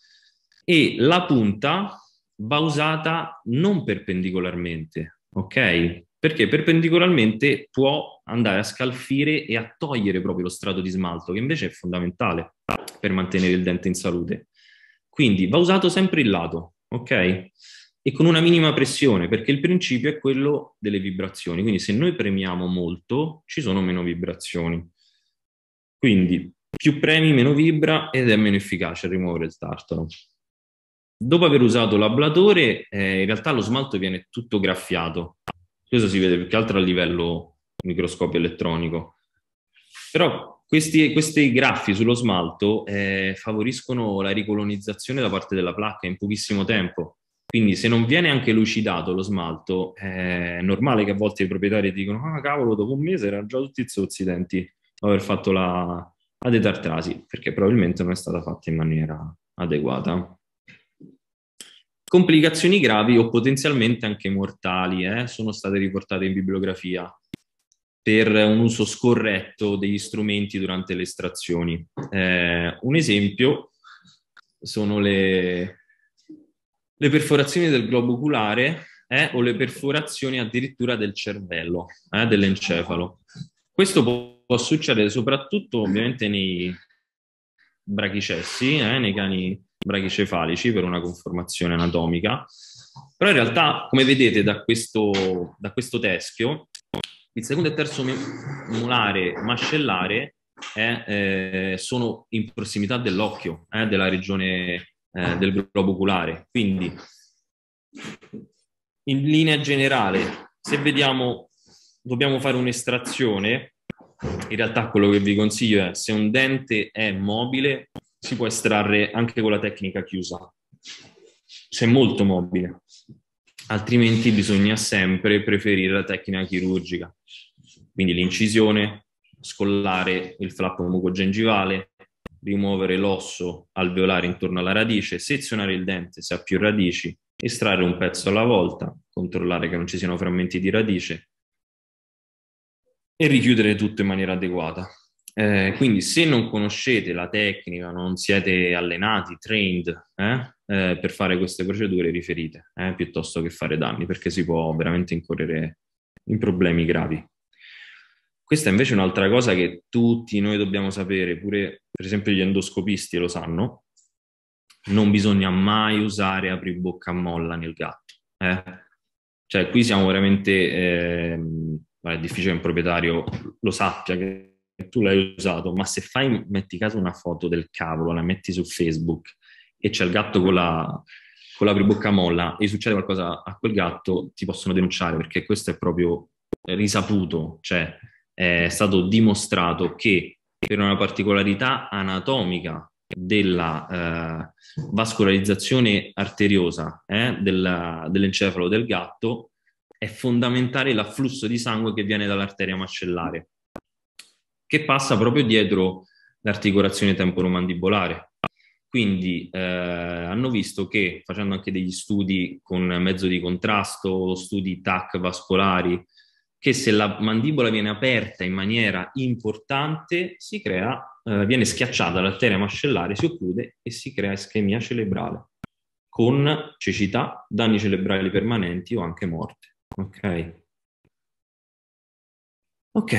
E la punta va usata non perpendicolarmente, ok? Perché perpendicolarmente può andare a scalfire e a togliere proprio lo strato di smalto, che invece è fondamentale per mantenere il dente in salute. Quindi va usato sempre il lato, ok? e con una minima pressione, perché il principio è quello delle vibrazioni. Quindi se noi premiamo molto, ci sono meno vibrazioni. Quindi più premi, meno vibra ed è meno efficace a rimuovere il tartaro. Dopo aver usato l'ablatore, eh, in realtà lo smalto viene tutto graffiato. Questo si vede più che altro a livello microscopio elettronico. Però questi, questi graffi sullo smalto eh, favoriscono la ricolonizzazione da parte della placca in pochissimo tempo quindi se non viene anche lucidato lo smalto, eh, è normale che a volte i proprietari dicano ah cavolo, dopo un mese erano già tutti zozzi i denti dopo aver fatto la, la detartrasi, perché probabilmente non è stata fatta in maniera adeguata. Complicazioni gravi o potenzialmente anche mortali eh, sono state riportate in bibliografia per un uso scorretto degli strumenti durante le estrazioni. Eh, un esempio sono le, le perforazioni del globo oculare eh, o le perforazioni addirittura del cervello, eh, dell'encefalo. Questo può, può, succedere soprattutto ovviamente nei brachicessi, eh, nei cani brachicefalici per una conformazione anatomica, però in realtà come vedete da questo, da questo teschio il secondo e terzo molare mascellare eh, eh, sono in prossimità dell'occhio, eh, della regione eh, del globo oculare. Quindi, in linea generale, se vediamo, dobbiamo fare un'estrazione, in realtà quello che vi consiglio è se un dente è mobile, si può estrarre anche con la tecnica chiusa, se è molto mobile, altrimenti bisogna sempre preferire la tecnica chirurgica, quindi l'incisione, scollare il flappo mucogengivale, rimuovere l'osso alveolare intorno alla radice, sezionare il dente se ha più radici, estrarre un pezzo alla volta, controllare che non ci siano frammenti di radice e richiudere tutto in maniera adeguata. Eh, quindi se non conoscete la tecnica, non siete allenati, trained eh, eh, per fare queste procedure, riferite eh, piuttosto che fare danni perché si può veramente incorrere in problemi gravi. Questa invece è un'altra cosa che tutti noi dobbiamo sapere, pure per esempio gli endoscopisti lo sanno, non bisogna mai usare bocca a molla nel gatto. Eh? Cioè qui siamo veramente, eh, è difficile che un proprietario lo sappia che tu l'hai usato, ma se fai, metti caso una foto del cavolo, la metti su Facebook e c'è il gatto con la, con l'apribocca molla e succede qualcosa a quel gatto, ti possono denunciare perché questo è proprio risaputo, cioè è stato dimostrato che per una particolarità anatomica della eh, vascolarizzazione arteriosa eh, della, dell'encefalo del gatto è fondamentale l'afflusso di sangue che viene dall'arteria macellare, che passa proprio dietro l'articolazione temporomandibolare. Quindi eh, hanno visto che facendo anche degli studi con mezzo di contrasto, studi TAC vascolari, che se la mandibola viene aperta in maniera importante si crea, eh, viene schiacciata l'arteria mascellare, si occlude e si crea ischemia cerebrale con cecità, danni cerebrali permanenti o anche morte. Ok? Ok,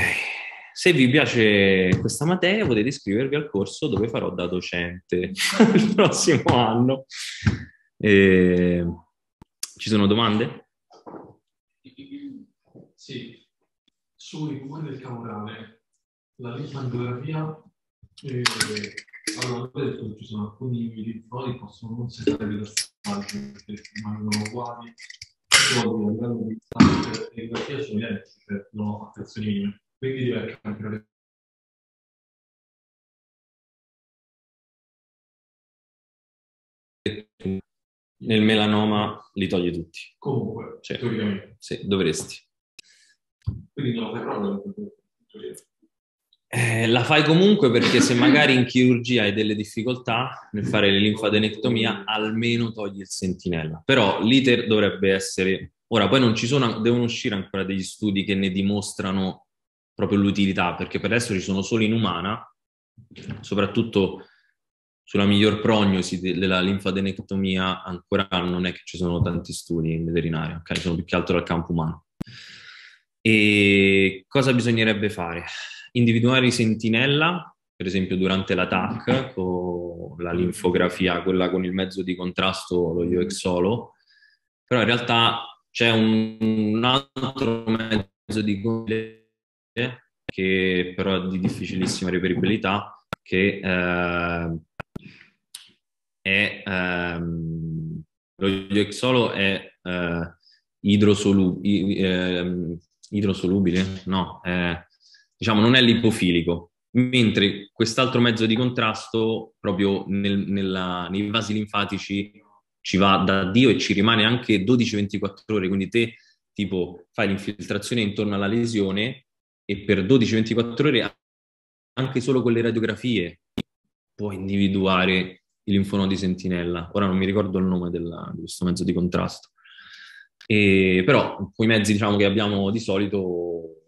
se vi piace questa materia potete iscrivervi al corso dove farò da docente il prossimo anno. Eh, ci sono domande? Sì. Sì, sui muri del caudale, la litmandografia, eh, allora ho detto che ci sono alcuni littori che possono non separare gli assalti perché rimangono uguali, solo a livello di distanza e la chia sono identiche, cioè non ho attenzioni minime, quindi diversa anche la nel melanoma li toglie tutti. Comunque, cioè, teoricamente. Sì, dovresti. Quindi non la fai proprio eh, la fai comunque perché se magari in chirurgia hai delle difficoltà nel fare linfadenectomia, almeno togli il sentinella. Però l'iter dovrebbe essere... Ora, poi non ci sono, devono uscire ancora degli studi che ne dimostrano proprio l'utilità, perché per adesso ci sono solo in umana, soprattutto sulla miglior prognosi della linfadenectomia ancora non è che ci sono tanti studi in veterinario, okay? sono più che altro dal campo umano. E cosa bisognerebbe fare? Individuare i sentinella, per esempio durante l'attack, con la linfografia, quella con il mezzo di contrasto, lo UX solo, però in realtà c'è un, un altro mezzo di contrasto che però è di difficilissima reperibilità, che eh, è ehm, lo UX solo è eh, idrosolu- eh, idrosolubile? No, eh, diciamo non è lipofilico, mentre quest'altro mezzo di contrasto proprio nel, nella, nei vasi linfatici ci va da Dio e ci rimane anche 12-24 ore, quindi te tipo fai l'infiltrazione intorno alla lesione e per 12-24 ore anche solo con le radiografie puoi individuare il di sentinella. Ora non mi ricordo il nome della, di questo mezzo di contrasto. E, però con i mezzi diciamo, che abbiamo di solito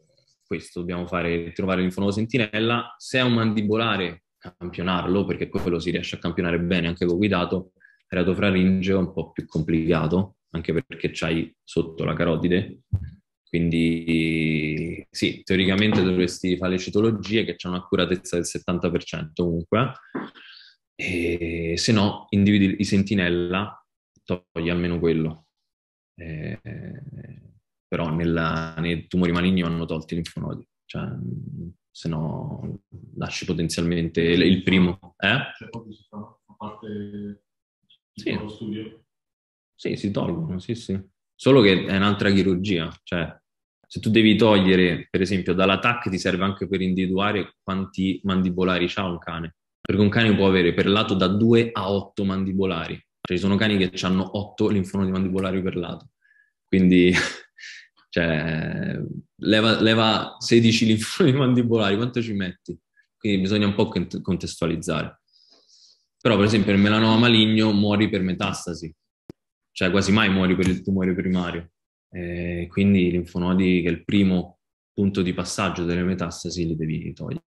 questo dobbiamo fare, trovare l'infono sentinella. Se è un mandibolare, campionarlo, perché quello si riesce a campionare bene anche con guidato. Retofraringeo è un po' più complicato, anche perché c'hai sotto la carotide. Quindi sì, teoricamente dovresti fare le citologie che c'è un'accuratezza del 70% comunque. E, se no, individui i sentinella, togli almeno quello eh, però nella, nei tumori maligni vanno tolti i linfonodi, cioè, se no lasci potenzialmente il, il primo. Eh? Cioè, poi si fa a parte sì. lo studio? Sì, si tolgono, sì, sì. Solo che è un'altra chirurgia, cioè se tu devi togliere, per esempio, dall'attacco ti serve anche per individuare quanti mandibolari ha un cane, perché un cane può avere per lato da 2 a 8 mandibolari cioè, ci sono cani che hanno 8 linfonodi mandibolari per lato, quindi cioè, leva, leva 16 linfonodi mandibolari, quanto ci metti? Quindi bisogna un po' contestualizzare. Però per esempio il melanoma maligno muori per metastasi, cioè quasi mai muori per il tumore primario. E quindi i linfonodi, che è il primo punto di passaggio delle metastasi, li devi togliere.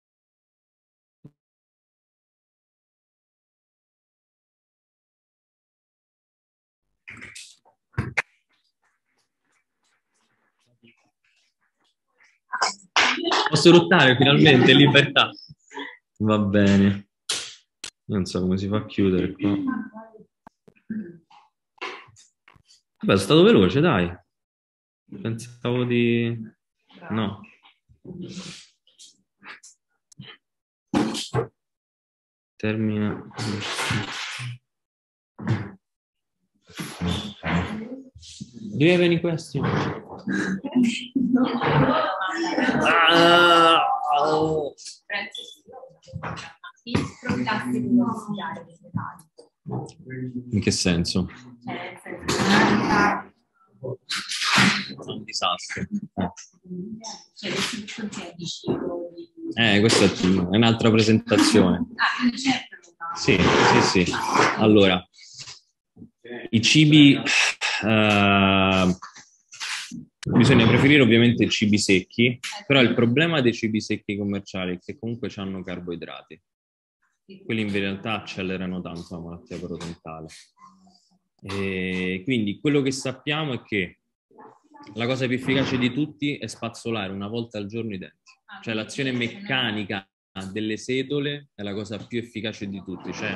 Posso lottare finalmente in libertà. Va bene. Non so come si fa a chiudere qua. Vabbè, è stato veloce, dai. Pensavo di... No. Termina. Do you have any questions? In che senso? Un disastro. Eh, questa è un'altra presentazione. Sì, sì, sì. Allora, i cibi... Uh, Bisogna preferire ovviamente cibi secchi, però il problema dei cibi secchi commerciali è che comunque hanno carboidrati. Quelli in realtà accelerano tanto la malattia parodontale. quindi quello che sappiamo è che la cosa più efficace di tutti è spazzolare una volta al giorno i denti. Cioè l'azione meccanica delle setole è la cosa più efficace di tutti. Cioè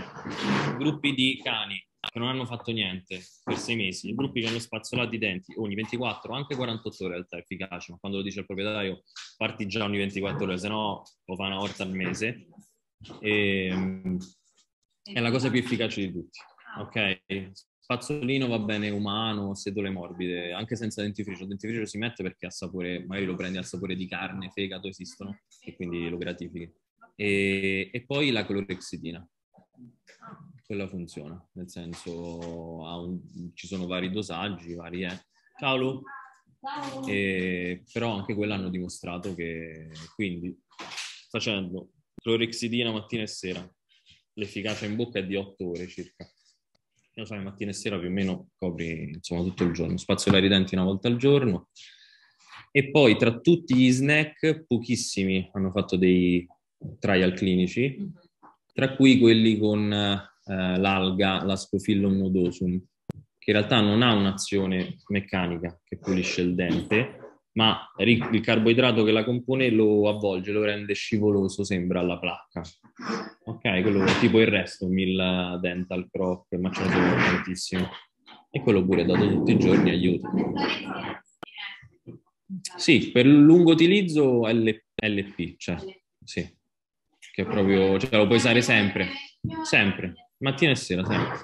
gruppi di cani che non hanno fatto niente per sei mesi, i gruppi che hanno spazzolato i denti ogni 24, anche 48 ore in realtà è efficace, ma quando lo dice il proprietario parti già ogni 24 ore, se no lo fa una volta al mese. E, ehm, è la cosa più efficace di tutti, ok? Spazzolino va bene umano, setole morbide, anche senza dentifricio. Il dentifricio si mette perché ha sapore, magari lo prendi al sapore di carne, fegato, esistono, e quindi lo gratifichi. E, e poi la clorexidina, quella funziona, nel senso un, ci sono vari dosaggi, vari... Eh. Ciao Lu! Ciao. E, però anche quella hanno dimostrato che quindi facendo clorexidina mattina e sera, l'efficacia in bocca è di 8 ore circa. Lo sai, mattina e sera più o meno copri insomma, tutto il giorno, spazzolare i denti una volta al giorno. E poi tra tutti gli snack, pochissimi hanno fatto dei trial clinici, mm-hmm. tra cui quelli con eh, l'alga, l'ascofillum nodosum, che in realtà non ha un'azione meccanica che pulisce il dente, ma il carboidrato che la compone lo avvolge, lo rende scivoloso, sembra alla placca. Ok, quello tipo il resto, Mil eh, Dental Crop, ma ce ne sono tantissimo. E quello pure dato tutti i giorni aiuta. Sì, per lungo utilizzo L, LP, cioè, sì, che proprio, cioè, lo puoi usare sempre, sempre mattina e sera, sempre.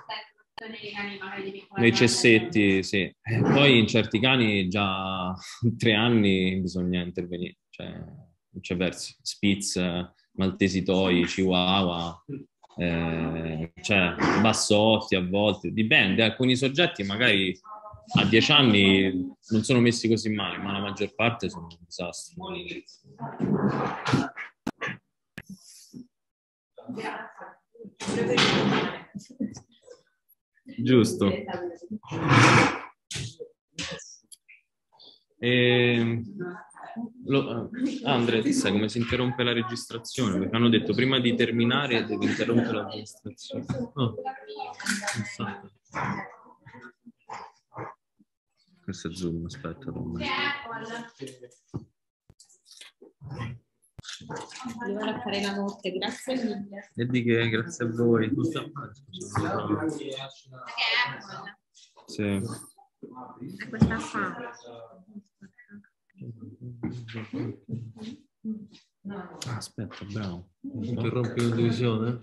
Nei cessetti, sì. Eh, poi in certi cani già tre anni bisogna intervenire, cioè non c'è verso. Spitz, maltesi toi, chihuahua, eh, cioè bassotti a volte, dipende. Eh, alcuni soggetti magari a dieci anni non sono messi così male, ma la maggior parte sono un disastro. Grazie. Giusto. E... Ehm, lo... Eh, Andre, tu sai come si interrompe la registrazione? Perché hanno detto prima di terminare devi interrompere la registrazione. Oh. Questo è Zoom, aspetta. Un momento fare la notte, grazie mille. E di che, grazie a voi. Sì. È questa qua. aspetta, bravo. Interrompi la divisione?